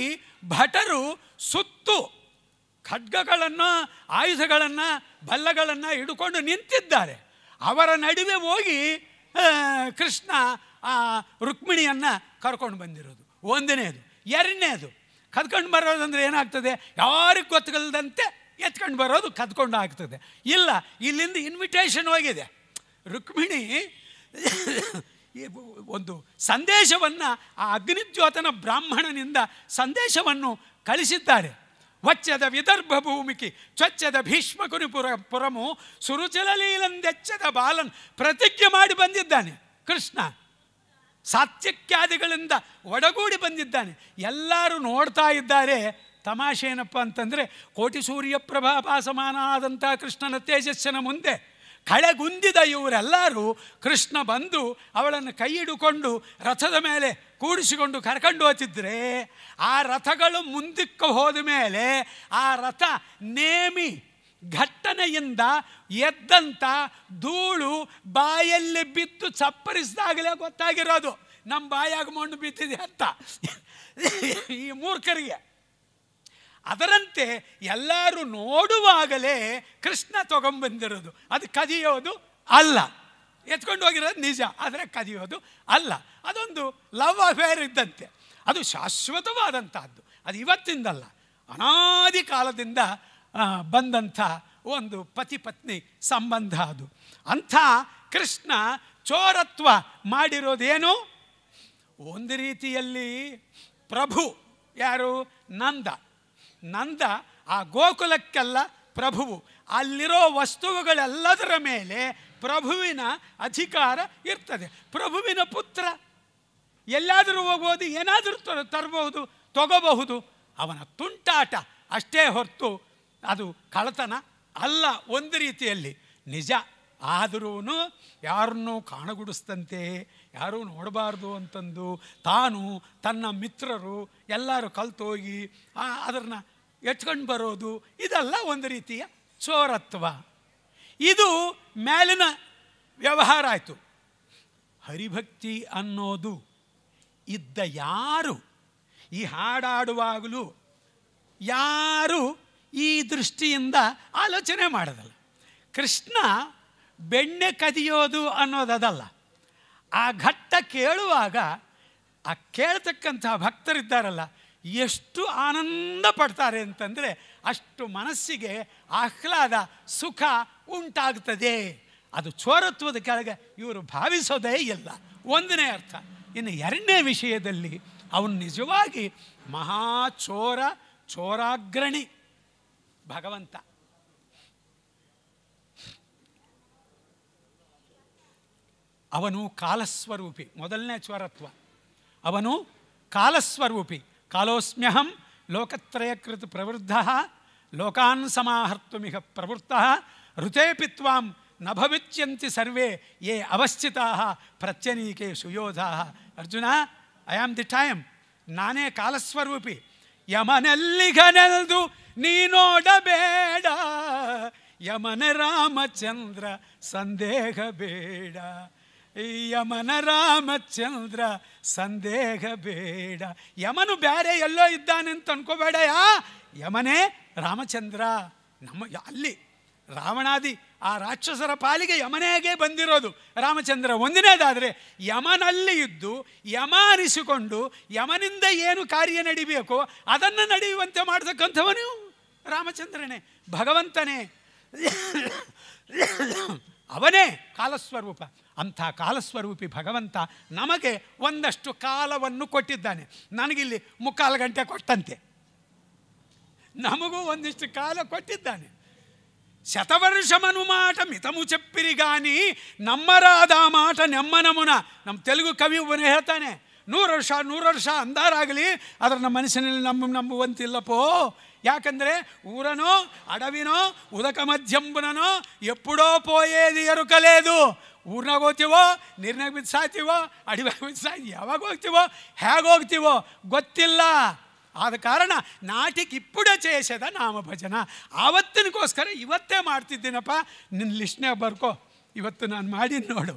Speaker 2: ಭಟರು ಸುತ್ತು ಖಡ್ಗಗಳನ್ನು ಆಯುಧಗಳನ್ನು ಬಲ್ಲಗಳನ್ನು ಹಿಡ್ಕೊಂಡು ನಿಂತಿದ್ದಾರೆ ಅವರ ನಡುವೆ ಹೋಗಿ ಕೃಷ್ಣ ಆ ರುಕ್ಮಿಣಿಯನ್ನು ಕರ್ಕೊಂಡು ಬಂದಿರೋದು ಒಂದನೇದು ಎರಡನೇದು ಕದ್ಕೊಂಡು ಬರೋದಂದ್ರೆ ಏನಾಗ್ತದೆ ಯಾರಿಗೂ ಗೊತ್ತಗಲ್ದಂತೆ ಎತ್ಕೊಂಡು ಬರೋದು ಕದ್ಕೊಂಡು ಆಗ್ತದೆ ಇಲ್ಲ ಇಲ್ಲಿಂದ ಇನ್ವಿಟೇಷನ್ ಹೋಗಿದೆ ರುಕ್ಮಿಣಿ ಒಂದು ಸಂದೇಶವನ್ನು ಆ ಅಗ್ನಿಜ್ಯೋತನ ಬ್ರಾಹ್ಮಣನಿಂದ ಸಂದೇಶವನ್ನು ಕಳಿಸಿದ್ದಾರೆ ವಚ್ಚದ ವಿದರ್ಭ ಭೂಮಿಕಿ ಚೊಚ್ಚದ ಭೀಷ್ಮ ಕುನಿಪುರ ಪುರಮು ಸುರುಚಲೀಲಂದೆಚ್ಚದ ಬಾಲನ್ ಪ್ರತಿಜ್ಞೆ ಮಾಡಿ ಬಂದಿದ್ದಾನೆ ಕೃಷ್ಣ ಸಾತ್ಯಕ್ಯಾದಿಗಳಿಂದ ಒಡಗೂಡಿ ಬಂದಿದ್ದಾನೆ ಎಲ್ಲರೂ ನೋಡ್ತಾ ಇದ್ದಾರೆ ತಮಾಷೆ ಏನಪ್ಪ ಅಂತಂದರೆ ಕೋಟಿ ಸೂರ್ಯ ಆದಂಥ ಕೃಷ್ಣನ ತೇಜಸ್ಸಿನ ಮುಂದೆ ಕಳೆಗುಂದಿದ ಇವರೆಲ್ಲರೂ ಕೃಷ್ಣ ಬಂದು ಅವಳನ್ನು ಕೈ ಹಿಡುಕೊಂಡು ರಥದ ಮೇಲೆ ಕೂಡಿಸಿಕೊಂಡು ಕರ್ಕೊಂಡು ಹೋಗ್ತಿದ್ರೆ ಆ ರಥಗಳು ಮುಂದಕ್ಕೆ ಹೋದ ಮೇಲೆ ಆ ರಥ ನೇಮಿ ಘಟ್ಟನೆಯಿಂದ ಎದ್ದಂಥ ಧೂಳು ಬಾಯಲ್ಲಿ ಬಿತ್ತು ಚಪ್ಪರಿಸಿದಾಗಲೇ ಗೊತ್ತಾಗಿರೋದು ನಮ್ಮ ಬಾಯಾಗ ಮಣ್ಣು ಬಿದ್ದಿದೆ ಅಂತ ಈ ಮೂರ್ಖರಿಗೆ ಅದರಂತೆ ಎಲ್ಲರೂ ನೋಡುವಾಗಲೇ ಕೃಷ್ಣ ತಗೊಂಬಂದಿರೋದು ಅದು ಕದಿಯೋದು ಅಲ್ಲ ಎತ್ಕೊಂಡು ಹೋಗಿರೋದು ನಿಜ ಆದರೆ ಕದಿಯೋದು ಅಲ್ಲ ಅದೊಂದು ಲವ್ ಅಫೇರ್ ಇದ್ದಂತೆ ಅದು ಶಾಶ್ವತವಾದಂತಹದ್ದು ಅದು ಇವತ್ತಿಂದಲ್ಲ ಅನಾದಿ ಕಾಲದಿಂದ ಬಂದಂಥ ಒಂದು ಪತಿ ಪತ್ನಿ ಸಂಬಂಧ ಅದು ಅಂಥ ಕೃಷ್ಣ ಚೋರತ್ವ ಮಾಡಿರೋದೇನು ಒಂದು ರೀತಿಯಲ್ಲಿ ಪ್ರಭು ಯಾರು ನಂದ ನಂದ ಆ ಗೋಕುಲಕ್ಕೆಲ್ಲ ಪ್ರಭುವು ಅಲ್ಲಿರೋ ವಸ್ತುಗಳೆಲ್ಲದರ ಮೇಲೆ ಪ್ರಭುವಿನ ಅಧಿಕಾರ ಇರ್ತದೆ ಪ್ರಭುವಿನ ಪುತ್ರ ಎಲ್ಲಾದರೂ ಹೋಗ್ಬೋದು ಏನಾದರೂ ತರಬಹುದು ತಗೋಬಹುದು ಅವನ ತುಂಟಾಟ ಅಷ್ಟೇ ಹೊರತು ಅದು ಕಳತನ ಅಲ್ಲ ಒಂದು ರೀತಿಯಲ್ಲಿ ನಿಜ ಆದರೂ ಯಾರನ್ನೂ ಕಾಣಗುಡಿಸ್ತಂತೆ ಯಾರೂ ನೋಡಬಾರ್ದು ಅಂತಂದು ತಾನು ತನ್ನ ಮಿತ್ರರು ಎಲ್ಲರೂ ಕಲ್ತೋಗಿ ಅದನ್ನು ಎಚ್ಕೊಂಡು ಬರೋದು ಇದೆಲ್ಲ ಒಂದು ರೀತಿಯ ಚೋರತ್ವ ಇದು ಮೇಲಿನ ವ್ಯವಹಾರ ಆಯಿತು ಹರಿಭಕ್ತಿ ಅನ್ನೋದು ಇದ್ದ ಯಾರು ಈ ಹಾಡಾಡುವಾಗಲೂ ಯಾರು ಈ ದೃಷ್ಟಿಯಿಂದ ಆಲೋಚನೆ ಮಾಡೋದಲ್ಲ ಕೃಷ್ಣ ಬೆಣ್ಣೆ ಕದಿಯೋದು ಅನ್ನೋದದಲ್ಲ ಆ ಘಟ್ಟ ಕೇಳುವಾಗ ಆ ಕೇಳ್ತಕ್ಕಂತಹ ಭಕ್ತರಿದ್ದಾರಲ್ಲ ಎಷ್ಟು ಆನಂದ ಪಡ್ತಾರೆ ಅಂತಂದರೆ ಅಷ್ಟು ಮನಸ್ಸಿಗೆ ಆಹ್ಲಾದ ಸುಖ ಉಂಟಾಗ್ತದೆ ಅದು ಚೋರತ್ವದ ಕೆಳಗೆ ಇವರು ಭಾವಿಸೋದೇ ಇಲ್ಲ ಒಂದನೇ ಅರ್ಥ ಇನ್ನು ಎರಡನೇ ವಿಷಯದಲ್ಲಿ ಅವನು ನಿಜವಾಗಿ ಮಹಾಚೋರ ಚೋರಾಗ್ರಣಿ ಭಗವಂತ ಅವನು ಕಾಲಸ್ವರೂಪಿ ಮೊದಲನೇ ಜ್ವರತ್ವ ಅವನು ಕಾಲಸ್ವರೂಪಿ ಕಾಲೋಸ್ಮ್ಯಹಂ ಲೋಕತ್ರಯಕೃತ ಪ್ರವೃದ್ಧ ಲೋಕಾನ್ ಸಮಾಹರ್ತುಮಿಹ ಪ್ರವೃತ್ತ ಋತೆ ಪಿತ್ವಾಂ ನ ಭವಿಷ್ಯಂತಿ ಸರ್ವೇ ಯೇ ಅವಸ್ಥಿತಾ ಪ್ರತ್ಯನೀಕೆ ಸುಯೋಧ Arjuna I am the time ನಾನೇ ಕಾಲಸ್ವರೂಪಿ ಯಮನೆಲ್ಲಿಗನೆಲ್ದು ನೀ ನೀನೋಡಬೇಡ ಯಮನ ರಾಮಚಂದ್ರ ಸಂದೇಹ ಬೇಡ ಯಮನ ರಾಮಚಂದ್ರ ಸಂದೇಹ ಬೇಡ ಯಮನು ಬೇರೆ ಎಲ್ಲೋ ಇದ್ದಾನೆ ಅಂತ ಯಾ ಯಮನೇ ರಾಮಚಂದ್ರ ನಮ್ಮ ಅಲ್ಲಿ ರಾವಣಾದಿ ಆ ರಾಕ್ಷಸರ ಪಾಲಿಗೆ ಯಮನೇಗೆ ಬಂದಿರೋದು ರಾಮಚಂದ್ರ ಒಂದನೇದಾದರೆ ಯಮನಲ್ಲಿ ಇದ್ದು ಯಮ ಯಮನಿಂದ ಏನು ಕಾರ್ಯ ನಡಿಬೇಕೋ ಅದನ್ನು ನಡೆಯುವಂತೆ ಮಾಡತಕ್ಕಂಥವನು ರಾಮಚಂದ್ರನೇ ಭಗವಂತನೇ ಅವನೇ ಕಾಲಸ್ವರೂಪ ಅಂಥ ಕಾಲಸ್ವರೂಪಿ ಭಗವಂತ ನಮಗೆ ಒಂದಷ್ಟು ಕಾಲವನ್ನು ಕೊಟ್ಟಿದ್ದಾನೆ ನನಗಿಲ್ಲಿ ಮುಕ್ಕಾಲು ಗಂಟೆ ಕೊಟ್ಟಂತೆ ನಮಗೂ ಒಂದಿಷ್ಟು ಕಾಲ ಕೊಟ್ಟಿದ್ದಾನೆ ಶತವರ್ಷಮನು ಮಾಟ ಮಿತಮು ಚಪ್ಪಿರಿಗಾನಿ ನಮ್ಮರಾದ ಮಾಟ ನೆಮ್ಮ ನಮುನ ನಮ್ಮ ತೆಲುಗು ಕವಿ ಒಬ್ಬನೇ ಹೇಳ್ತಾನೆ ನೂರು ವರ್ಷ ನೂರು ವರ್ಷ ಅಂದಾರಾಗಲಿ ಅದರ ನಮ್ಮ ಮನಸ್ಸಿನಲ್ಲಿ ನಮ್ಮ ನಂಬುವಂತಿಲ್ಲಪ್ಪೋ ಯಾಕಂದರೆ ಊರನೋ ಅಡವಿನೋ ಉದಕ ಮಧ್ಯಂಬುನೋ ಎಪ್ಪುಡೋ ಪೋಯೇದಿ ಎರುಕಲೇದು ಊರ್ನಾಗ ಹೋಗ್ತೀವೋ ನೀರಿನಾಗ ಬಿದ್ದು ಸಾಯ್ತೀವೋ ಅಡಿವಾಗ ಬಿದ್ದು ಸಾಯ್ತಿ ಯಾವಾಗ ಹೋಗ್ತೀವೋ ಹೇಗೆ ಹೋಗ್ತೀವೋ ಗೊತ್ತಿಲ್ಲ ಆದ ಕಾರಣ ನಾಟಿಕ್ ಇಪ್ಪುಡ ಚೇಸದ ಭಜನ ಆವತ್ತಿನಗೋಸ್ಕರ ಇವತ್ತೇ ಮಾಡ್ತಿದ್ದೀನಪ್ಪ ನಿನ್ನ ಲಿಸ್ಟ್ನಾಗ ಬರ್ಕೋ ಇವತ್ತು ನಾನು ಮಾಡಿ ನೋಡು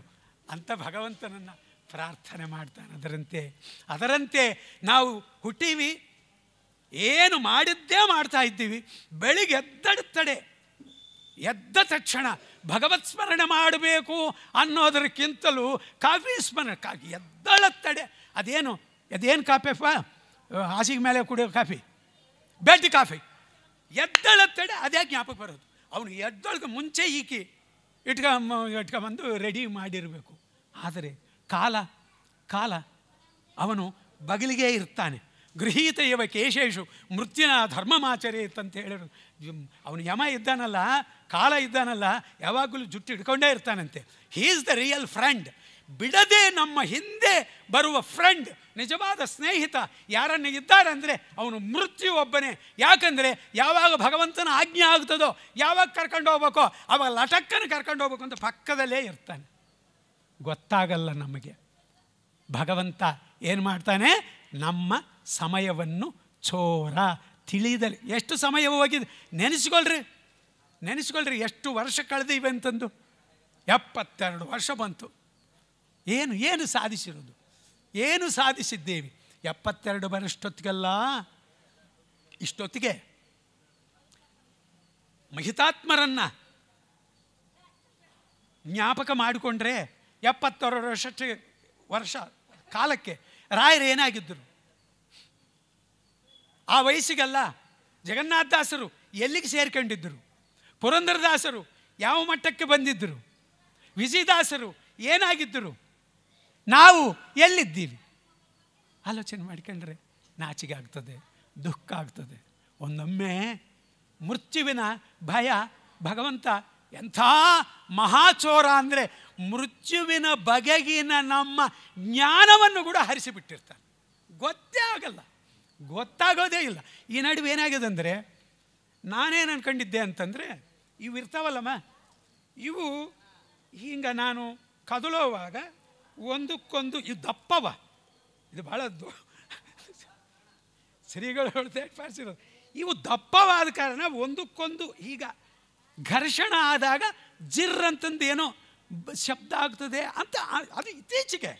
Speaker 2: ಅಂತ ಭಗವಂತನನ್ನು ಪ್ರಾರ್ಥನೆ ಮಾಡ್ತಾನೆ ಅದರಂತೆ ಅದರಂತೆ ನಾವು ಹುಟ್ಟೀವಿ ಏನು ಮಾಡಿದ್ದೇ ಮಾಡ್ತಾ ಇದ್ದೀವಿ ಬೆಳಿಗ್ಗೆ ಎದ್ದಡ ತಡೆ ಎದ್ದ ತಕ್ಷಣ ಭಗವತ್ ಸ್ಮರಣೆ ಮಾಡಬೇಕು ಅನ್ನೋದಕ್ಕಿಂತಲೂ ಕಾಫಿ ಸ್ಮರಣೆ ಎದ್ದಳ ತಡೆ ಅದೇನು ಅದೇನು ಕಾಫಿಪ್ಪ ಹಾಸಿಗೆ ಮೇಲೆ ಕುಡಿಯೋ ಕಾಫಿ ಬೆಡ್ ಕಾಫಿ ತಡೆ ಅದೇ ಜ್ಞಾಪಕ ಬರೋದು ಅವನು ಎದ್ದೊಳಗೆ ಮುಂಚೆ ಈಕಿ ಇಟ್ಕ ಇಟ್ಕೊಂಬಂದು ರೆಡಿ ಮಾಡಿರಬೇಕು ಆದರೆ ಕಾಲ ಕಾಲ ಅವನು ಬಗಲಿಗೆ ಇರ್ತಾನೆ ಗೃಹೀತ ಇವ ಕೇಶೇಶು ಮೃತ್ಯುನ ಇತ್ತಂತ ಹೇಳಿರು ಅವನು ಯಮ ಇದ್ದಾನಲ್ಲ ಕಾಲ ಇದ್ದಾನಲ್ಲ ಯಾವಾಗಲೂ ಜುಟ್ಟು ಹಿಡ್ಕೊಂಡೇ ಇರ್ತಾನಂತೆ he is the real friend ಬಿಡದೆ ನಮ್ಮ ಹಿಂದೆ ಬರುವ ಫ್ರೆಂಡ್ ನಿಜವಾದ ಸ್ನೇಹಿತ ಯಾರನ್ನು ಇದ್ದಾರೆ ಅಂದರೆ ಅವನು ಮೃತ್ಯು ಒಬ್ಬನೇ ಯಾಕಂದರೆ ಯಾವಾಗ ಭಗವಂತನ ಆಜ್ಞೆ ಆಗ್ತದೋ ಯಾವಾಗ ಕರ್ಕೊಂಡು ಹೋಗ್ಬೇಕೋ ಅವಾಗ ಲಟಕ್ಕನ್ನು ಕರ್ಕೊಂಡು ಹೋಗ್ಬೇಕು ಅಂತ ಪಕ್ಕದಲ್ಲೇ ಇರ್ತಾನೆ
Speaker 1: ಗೊತ್ತಾಗಲ್ಲ ನಮಗೆ
Speaker 2: ಭಗವಂತ ಏನು ಮಾಡ್ತಾನೆ ನಮ್ಮ ಸಮಯವನ್ನು ಚೋರ ತಿಳಿಯದಲ್ಲಿ ಎಷ್ಟು ಸಮಯ ಹೋಗಿದೆ ನೆನೆಸ್ಕೊಳ್ರಿ ನೆನೆಸ್ಕೊಳ್ರಿ ಎಷ್ಟು ವರ್ಷ ಕಳೆದಿವೆ ಅಂತಂದು ಎಪ್ಪತ್ತೆರಡು ವರ್ಷ ಬಂತು ಏನು ಏನು ಸಾಧಿಸಿರೋದು ಏನು ಸಾಧಿಸಿದ್ದೇವೆ ಎಪ್ಪತ್ತೆರಡು ಬರಷ್ಟೊತ್ತಿಗೆಲ್ಲ ಇಷ್ಟೊತ್ತಿಗೆ ಮಹಿತಾತ್ಮರನ್ನು ಜ್ಞಾಪಕ ಮಾಡಿಕೊಂಡ್ರೆ ಎಪ್ಪತ್ತೆರಡು ವರ್ಷ ವರ್ಷ ಕಾಲಕ್ಕೆ ರಾಯರು ಏನಾಗಿದ್ದರು ಆ ವಯಸ್ಸಿಗಲ್ಲ ಜಗನ್ನಾಥದಾಸರು ಎಲ್ಲಿಗೆ ಸೇರ್ಕೊಂಡಿದ್ದರು ಪುರಂದರದಾಸರು ಯಾವ ಮಟ್ಟಕ್ಕೆ ಬಂದಿದ್ದರು ವಿಜಯದಾಸರು ಏನಾಗಿದ್ದರು ನಾವು ಎಲ್ಲಿದ್ದೀವಿ ಆಲೋಚನೆ ಮಾಡಿಕೊಂಡ್ರೆ ನಾಚಿಗೆ ಆಗ್ತದೆ ದುಃಖ ಆಗ್ತದೆ ಒಂದೊಮ್ಮೆ ಮೃತ್ಯುವಿನ ಭಯ ಭಗವಂತ ಎಂಥ ಮಹಾಚೋರ ಅಂದರೆ ಮೃತ್ಯುವಿನ ಬಗೆಗಿನ ನಮ್ಮ ಜ್ಞಾನವನ್ನು ಕೂಡ ಹರಿಸಿಬಿಟ್ಟಿರ್ತಾರೆ ಗೊತ್ತೇ ಆಗಲ್ಲ ಗೊತ್ತಾಗೋದೇ ಇಲ್ಲ ಈ ನಡುವೆ ಏನಾಗಿದೆ ಅಂದರೆ ನಾನೇನು ಅನ್ಕೊಂಡಿದ್ದೆ ಅಂತಂದರೆ ಇವು ಇರ್ತಾವಲ್ಲಮ್ಮ ಇವು ಹಿಂಗೆ ನಾನು ಕದಲೋವಾಗ ಒಂದಕ್ಕೊಂದು ಇದು ದಪ್ಪವ ಇದು ಭಾಳ ಸಿರಿಗಳು ಹೇಳ್ತಾ ಇವು ದಪ್ಪವಾದ ಕಾರಣ ಒಂದಕ್ಕೊಂದು ಈಗ ಘರ್ಷಣ ಆದಾಗ ಜಿರ್ ಅಂತಂದು ಏನೋ ಶಬ್ದ ಆಗ್ತದೆ ಅಂತ ಅದು ಇತ್ತೀಚೆಗೆ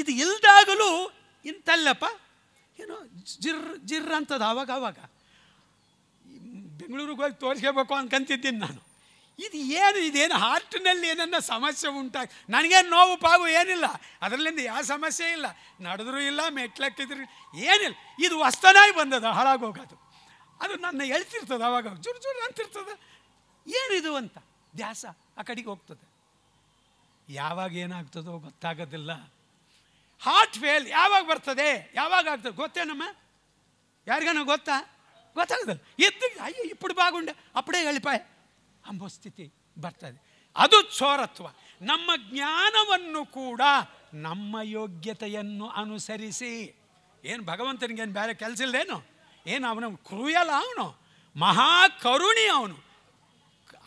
Speaker 2: ಇದು ಇಲ್ದಾಗಲೂ ಇಂತಲ್ಲಪ್ಪ ಏನೋ ಜಿರ್ ಜಿರ್ ಅಂತದ ಆವಾಗ ಆವಾಗ ಬೆಂಗಳೂರಿಗೆ ಹೋಗಿ ತೋರಿಸ್ಕೋಬೇಕು ಅಂದ್ಕಂತಿದ್ದೀನಿ ನಾನು ಇದು ಏನು ಇದೇನು ಹಾರ್ಟ್ನಲ್ಲಿ ಏನನ್ನ ಸಮಸ್ಯೆ ಉಂಟಾಗ ನನಗೇನು ನೋವು ಪಾವು ಏನಿಲ್ಲ ಅದರಲ್ಲಿಂದ ಯಾವ ಸಮಸ್ಯೆ ಇಲ್ಲ ನಡೆದ್ರೂ ಇಲ್ಲ ಮೆಟ್ಲಕ್ಕಿದ್ರು ಏನಿಲ್ಲ ಇದು ಹೊಸ್ತನಾಗಿ ಬಂದದ ಹಾಳಾಗೋಗೋದು ಅದು ನನ್ನ ಹೇಳ್ತಿರ್ತದೆ ಅವಾಗ ಜುರ್ ಜುರ್ ಅಂತಿರ್ತದೆ ಏನಿದು ಅಂತ ದ್ಯಾಸ ಆ ಕಡೆಗೆ ಹೋಗ್ತದೆ ಯಾವಾಗ ಏನಾಗ್ತದೋ
Speaker 1: ಗೊತ್ತಾಗೋದಿಲ್ಲ
Speaker 2: ಹಾರ್ಟ್ ಫೇಲ್ ಯಾವಾಗ ಬರ್ತದೆ ಯಾವಾಗ ಆಗ್ತದೆ ಗೊತ್ತೇನಮ್ಮ ಯಾರಿಗನ ಗೊತ್ತಾ ಗೊತ್ತಾಗದಲ್ಲ ಎದ್ದು ಅಯ್ಯೋ ಇಪ್ಪಡು ಬಾಗುಂಡೆ ಅಪ್ಪಡೇ ಹೇಳಿಪಾಯ ಅಂಬೋ ಸ್ಥಿತಿ ಬರ್ತದೆ ಅದು ಚೋರತ್ವ ನಮ್ಮ ಜ್ಞಾನವನ್ನು ಕೂಡ ನಮ್ಮ ಯೋಗ್ಯತೆಯನ್ನು ಅನುಸರಿಸಿ ಏನು ಭಗವಂತನಿಗೇನು ಬೇರೆ ಕೆಲಸ ಇಲ್ಲದೇನು ಏನು ಅವನು ಕ್ರೂಯಲ್ಲ ಅವನು ಮಹಾ ಕರುಣಿ ಅವನು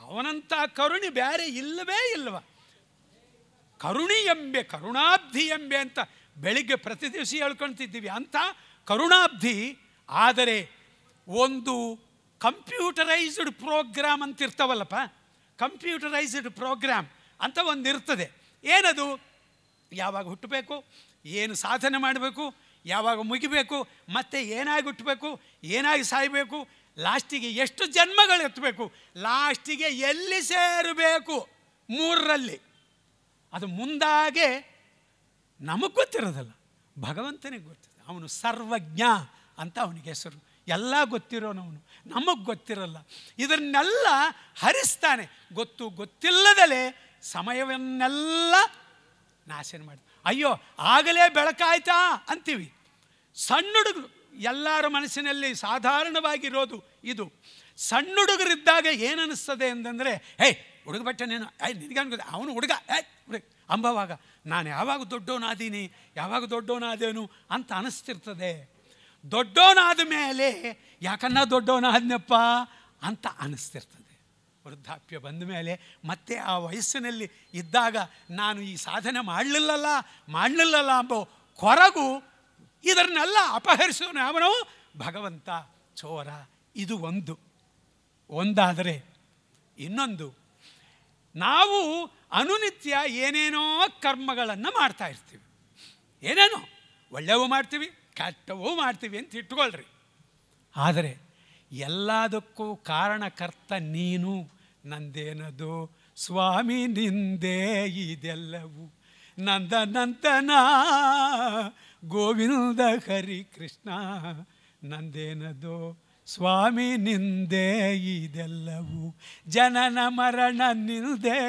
Speaker 2: ಅವನಂಥ ಕರುಣಿ ಬೇರೆ ಇಲ್ಲವೇ ಇಲ್ಲವ ಕರುಣಿ ಎಂಬೆ ಕರುಣಾಬ್ಧಿ ಎಂಬೆ ಅಂತ ಬೆಳಿಗ್ಗೆ ಪ್ರತಿ ದಿವಸ ಹೇಳ್ಕೊಳ್ತಿದ್ದೀವಿ ಅಂತ ಕರುಣಾಬ್ಧಿ ಆದರೆ ಒಂದು ಕಂಪ್ಯೂಟರೈಸ್ಡ್ ಪ್ರೋಗ್ರಾಮ್ ಅಂತ ಇರ್ತಾವಲ್ಲಪ್ಪ ಕಂಪ್ಯೂಟರೈಸ್ಡ್ ಪ್ರೋಗ್ರಾಮ್ ಅಂತ ಒಂದು ಇರ್ತದೆ ಏನದು ಯಾವಾಗ ಹುಟ್ಟಬೇಕು ಏನು ಸಾಧನೆ ಮಾಡಬೇಕು ಯಾವಾಗ ಮುಗಿಬೇಕು ಮತ್ತೆ ಏನಾಗಿ ಹುಟ್ಟಬೇಕು ಏನಾಗಿ ಸಾಯಬೇಕು ಲಾಸ್ಟಿಗೆ ಎಷ್ಟು ಜನ್ಮಗಳು ಎತ್ತಬೇಕು ಲಾಸ್ಟಿಗೆ ಎಲ್ಲಿ ಸೇರಬೇಕು ಮೂರರಲ್ಲಿ ಅದು ಮುಂದಾಗೆ ನಮಗೆ ಗೊತ್ತಿರೋದಲ್ಲ ಭಗವಂತನಿಗೆ ಗೊತ್ತಿದೆ ಅವನು ಸರ್ವಜ್ಞ ಅಂತ ಅವನಿಗೆ ಹೆಸರು ಎಲ್ಲ ಗೊತ್ತಿರೋನವನು ನಮಗೆ ಗೊತ್ತಿರಲ್ಲ ಇದನ್ನೆಲ್ಲ ಹರಿಸ್ತಾನೆ ಗೊತ್ತು ಗೊತ್ತಿಲ್ಲದಲೇ ಸಮಯವನ್ನೆಲ್ಲ ನಾಶನ ಮಾಡಿದೆ ಅಯ್ಯೋ ಆಗಲೇ ಬೆಳಕಾಯ್ತಾ ಅಂತೀವಿ ಸಣ್ಣ ಹುಡುಗರು ಎಲ್ಲರ ಮನಸ್ಸಿನಲ್ಲಿ ಸಾಧಾರಣವಾಗಿರೋದು ಇದು ಸಣ್ಣ ಹುಡುಗರಿದ್ದಾಗ ಏನನ್ನಿಸ್ತದೆ ಅಂತಂದರೆ ಹೇ ಹುಡುಗ ಬಟ್ಟೆ ನೀನು ನಿನಗೆ ನಿನಗೇನು ಅವನು ಹುಡುಗ ಐ ಹುಡುಗ ಅಂಬವಾಗ ನಾನು ಯಾವಾಗ ದೊಡ್ಡೋನಾದೀನಿ ಯಾವಾಗ ದೊಡ್ಡೋನಾದೇನು ಅಂತ ಅನಿಸ್ತಿರ್ತದೆ ದೊಡ್ಡೋನಾದ ಮೇಲೆ ಯಾಕನ್ನ ದೊಡ್ಡೋನಾದ್ನಪ್ಪ ಅಂತ ಅನಿಸ್ತಿರ್ತದೆ ವೃದ್ಧಾಪ್ಯ ಬಂದ ಮೇಲೆ ಮತ್ತೆ ಆ ವಯಸ್ಸಿನಲ್ಲಿ ಇದ್ದಾಗ ನಾನು ಈ ಸಾಧನೆ ಮಾಡಲಿಲ್ಲಲ್ಲ ಮಾಡಲಿಲ್ಲಲ್ಲ ಅಂಬ ಕೊರಗು ಇದನ್ನೆಲ್ಲ ಅಪಹರಿಸೋನು ಅವನು ಭಗವಂತ ಚೋರ ಇದು ಒಂದು ಒಂದಾದರೆ ಇನ್ನೊಂದು ನಾವು ಅನುನಿತ್ಯ ಏನೇನೋ ಕರ್ಮಗಳನ್ನು ಮಾಡ್ತಾ ಇರ್ತೀವಿ ಏನೇನೋ ಒಳ್ಳೆಯವು ಮಾಡ್ತೀವಿ ಕೆಟ್ಟವೂ ಮಾಡ್ತೀವಿ ಅಂತ ಇಟ್ಕೊಳ್ರಿ
Speaker 1: ಆದರೆ ಎಲ್ಲದಕ್ಕೂ ಕಾರಣಕರ್ತ ನೀನು ನಂದೇನದು ಸ್ವಾಮಿ ನಿಂದೇ ಇದೆಲ್ಲವೂ ನಂದ
Speaker 2: ನಂತನ ಗೋವಿಂದ ಹರಿ
Speaker 1: ಕೃಷ್ಣ ನಂದೇನದು
Speaker 2: ಸ್ವಾಮಿ ನಿಂದೆ ಇದೆಲ್ಲವೂ ಜನನ ಮರಣ ನಿಂದೆ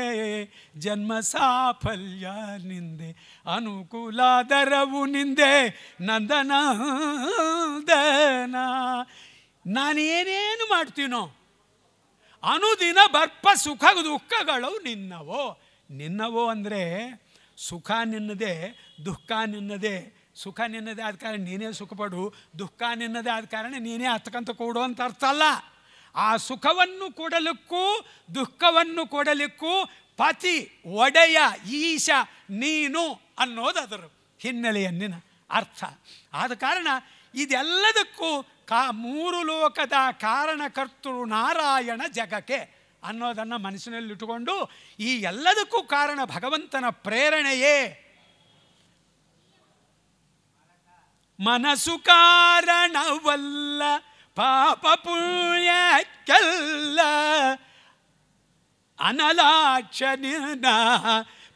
Speaker 2: ಜನ್ಮ ಸಾಫಲ್ಯ ನಿಂದೆ ಅನುಕೂಲಾದರವು ನಿಂದೆ ನಂದನ ದನ ನಾನೇನೇನು ಮಾಡ್ತೀನೋ ಅನುದಿನ ಬರ್ಪ ಸುಖ ದುಃಖಗಳು ನಿನ್ನವೋ ನಿನ್ನವೋ ಅಂದರೆ ಸುಖ ನಿನ್ನದೆ ದುಃಖ ನಿನ್ನದೇ ಸುಖ ನಿನ್ನದೇ ಆದ ಕಾರಣ ನೀನೇ ಸುಖಪಡು ದುಃಖ ನಿನ್ನದೇ ಆದ ಕಾರಣ ನೀನೇ ಹತ್ಕಂತ ಕೊಡು ಅಂತ ಅರ್ಥ ಅಲ್ಲ ಆ ಸುಖವನ್ನು ಕೊಡಲಿಕ್ಕೂ ದುಃಖವನ್ನು ಕೊಡಲಿಕ್ಕೂ ಪತಿ ಒಡೆಯ ಈಶ ನೀನು ಅನ್ನೋದು ಅದರ ಹಿನ್ನೆಲೆಯನ್ನಿನ ಅರ್ಥ ಆದ ಕಾರಣ ಇದೆಲ್ಲದಕ್ಕೂ ಕಾ ಮೂರು ಲೋಕದ ಕಾರಣಕರ್ತೃ ನಾರಾಯಣ ಜಗಕ್ಕೆ ಅನ್ನೋದನ್ನು ಮನಸ್ಸಿನಲ್ಲಿಟ್ಟುಕೊಂಡು ಈ ಎಲ್ಲದಕ್ಕೂ ಕಾರಣ ಭಗವಂತನ ಪ್ರೇರಣೆಯೇ ಮನಸ್ಸು ಕಾರಣವಲ್ಲ ಪಾಪ ಪುಣ್ಯಕ್ಕೆಲ್ಲ ಅನಲಾಕ್ಷನಿನ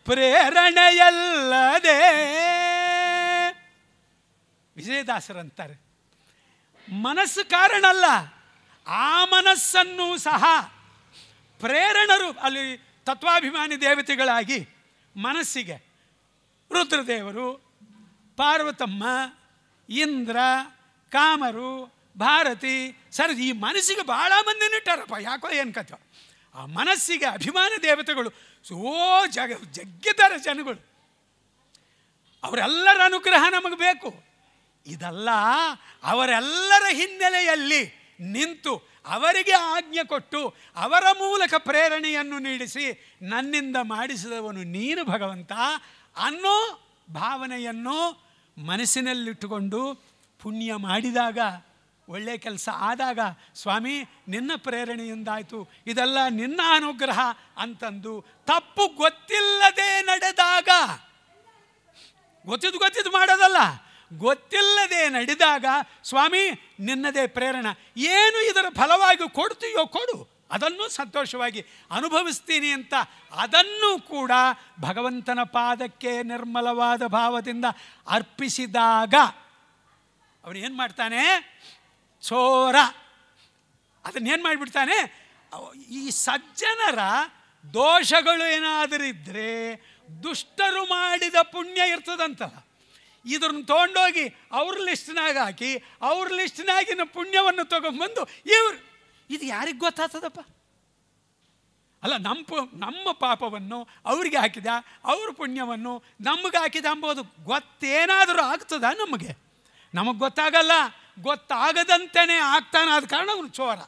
Speaker 2: ಪ್ರೇರಣೆಯಲ್ಲದೆ ವಿಜಯದಾಸರಂತಾರೆ ಮನಸ್ಸು ಕಾರಣಲ್ಲ ಆ ಮನಸ್ಸನ್ನು ಸಹ ಪ್ರೇರಣರು ಅಲ್ಲಿ ತತ್ವಾಭಿಮಾನಿ ದೇವತೆಗಳಾಗಿ ಮನಸ್ಸಿಗೆ ರುದ್ರದೇವರು ಪಾರ್ವತಮ್ಮ ಇಂದ್ರ ಕಾಮರು ಭಾರತಿ ಸರ್ ಈ ಮನಸ್ಸಿಗೆ ಭಾಳ ಮಂದಿನಿಟ್ಟಾರಪ್ಪ ಯಾಕೋ ಏನು ಕಥ ಆ ಮನಸ್ಸಿಗೆ ಅಭಿಮಾನ ದೇವತೆಗಳು ಸೋ ಜಗ ಜಗ್ಗಿದ್ದಾರೆ ಜನಗಳು ಅವರೆಲ್ಲರ ಅನುಗ್ರಹ ನಮಗೆ ಬೇಕು ಇದಲ್ಲ ಅವರೆಲ್ಲರ ಹಿನ್ನೆಲೆಯಲ್ಲಿ ನಿಂತು ಅವರಿಗೆ ಆಜ್ಞೆ ಕೊಟ್ಟು ಅವರ ಮೂಲಕ ಪ್ರೇರಣೆಯನ್ನು ನೀಡಿಸಿ ನನ್ನಿಂದ ಮಾಡಿಸಿದವನು ನೀನು ಭಗವಂತ ಅನ್ನೋ ಭಾವನೆಯನ್ನು ಮನಸ್ಸಿನಲ್ಲಿಟ್ಟುಕೊಂಡು ಪುಣ್ಯ ಮಾಡಿದಾಗ ಒಳ್ಳೆಯ ಕೆಲಸ ಆದಾಗ ಸ್ವಾಮಿ ನಿನ್ನ ಪ್ರೇರಣೆಯಿಂದಾಯಿತು ಇದೆಲ್ಲ ನಿನ್ನ ಅನುಗ್ರಹ ಅಂತಂದು ತಪ್ಪು ಗೊತ್ತಿಲ್ಲದೆ ನಡೆದಾಗ ಗೊತ್ತಿದ್ದು ಗೊತ್ತಿದ್ದು ಮಾಡೋದಲ್ಲ ಗೊತ್ತಿಲ್ಲದೆ ನಡೆದಾಗ ಸ್ವಾಮಿ ನಿನ್ನದೇ ಪ್ರೇರಣೆ ಏನು ಇದರ ಫಲವಾಗಿ ಕೊಡ್ತೀಯೋ ಕೊಡು ಅದನ್ನು ಸಂತೋಷವಾಗಿ ಅನುಭವಿಸ್ತೀನಿ ಅಂತ ಅದನ್ನು ಕೂಡ ಭಗವಂತನ ಪಾದಕ್ಕೆ ನಿರ್ಮಲವಾದ ಭಾವದಿಂದ ಅರ್ಪಿಸಿದಾಗ ಏನು ಮಾಡ್ತಾನೆ ಚೋರ ಅದನ್ನೇನು ಮಾಡಿಬಿಡ್ತಾನೆ ಈ ಸಜ್ಜನರ ದೋಷಗಳು ಏನಾದರೂ ಇದ್ದರೆ ದುಷ್ಟರು ಮಾಡಿದ ಪುಣ್ಯ ಇರ್ತದಂತ ಇದನ್ನು ತೊಗೊಂಡೋಗಿ ಅವ್ರ ಲಿಸ್ಟ್ನಾಗ ಹಾಕಿ ಅವ್ರ ಲಿಸ್ಟ್ನಾಗಿನ ಪುಣ್ಯವನ್ನು ತಗೊಂಡ್ಬಂದು ಇವ್ರು ಇದು ಯಾರಿಗೆ ಗೊತ್ತಾಗ್ತದಪ್ಪ ಅಲ್ಲ ನಮ್ಮ ನಮ್ಮ ಪಾಪವನ್ನು ಅವ್ರಿಗೆ ಹಾಕಿದ ಅವ್ರ ಪುಣ್ಯವನ್ನು ನಮಗೆ ಹಾಕಿದ ಅಂಬೋದು ಗೊತ್ತೇನಾದರೂ ಆಗ್ತದ ನಮಗೆ ನಮಗೆ ಗೊತ್ತಾಗಲ್ಲ ಗೊತ್ತಾಗದಂತೇ ಆಗ್ತಾನೆ ಆದ ಕಾರಣ ಅವನು ಚೋರ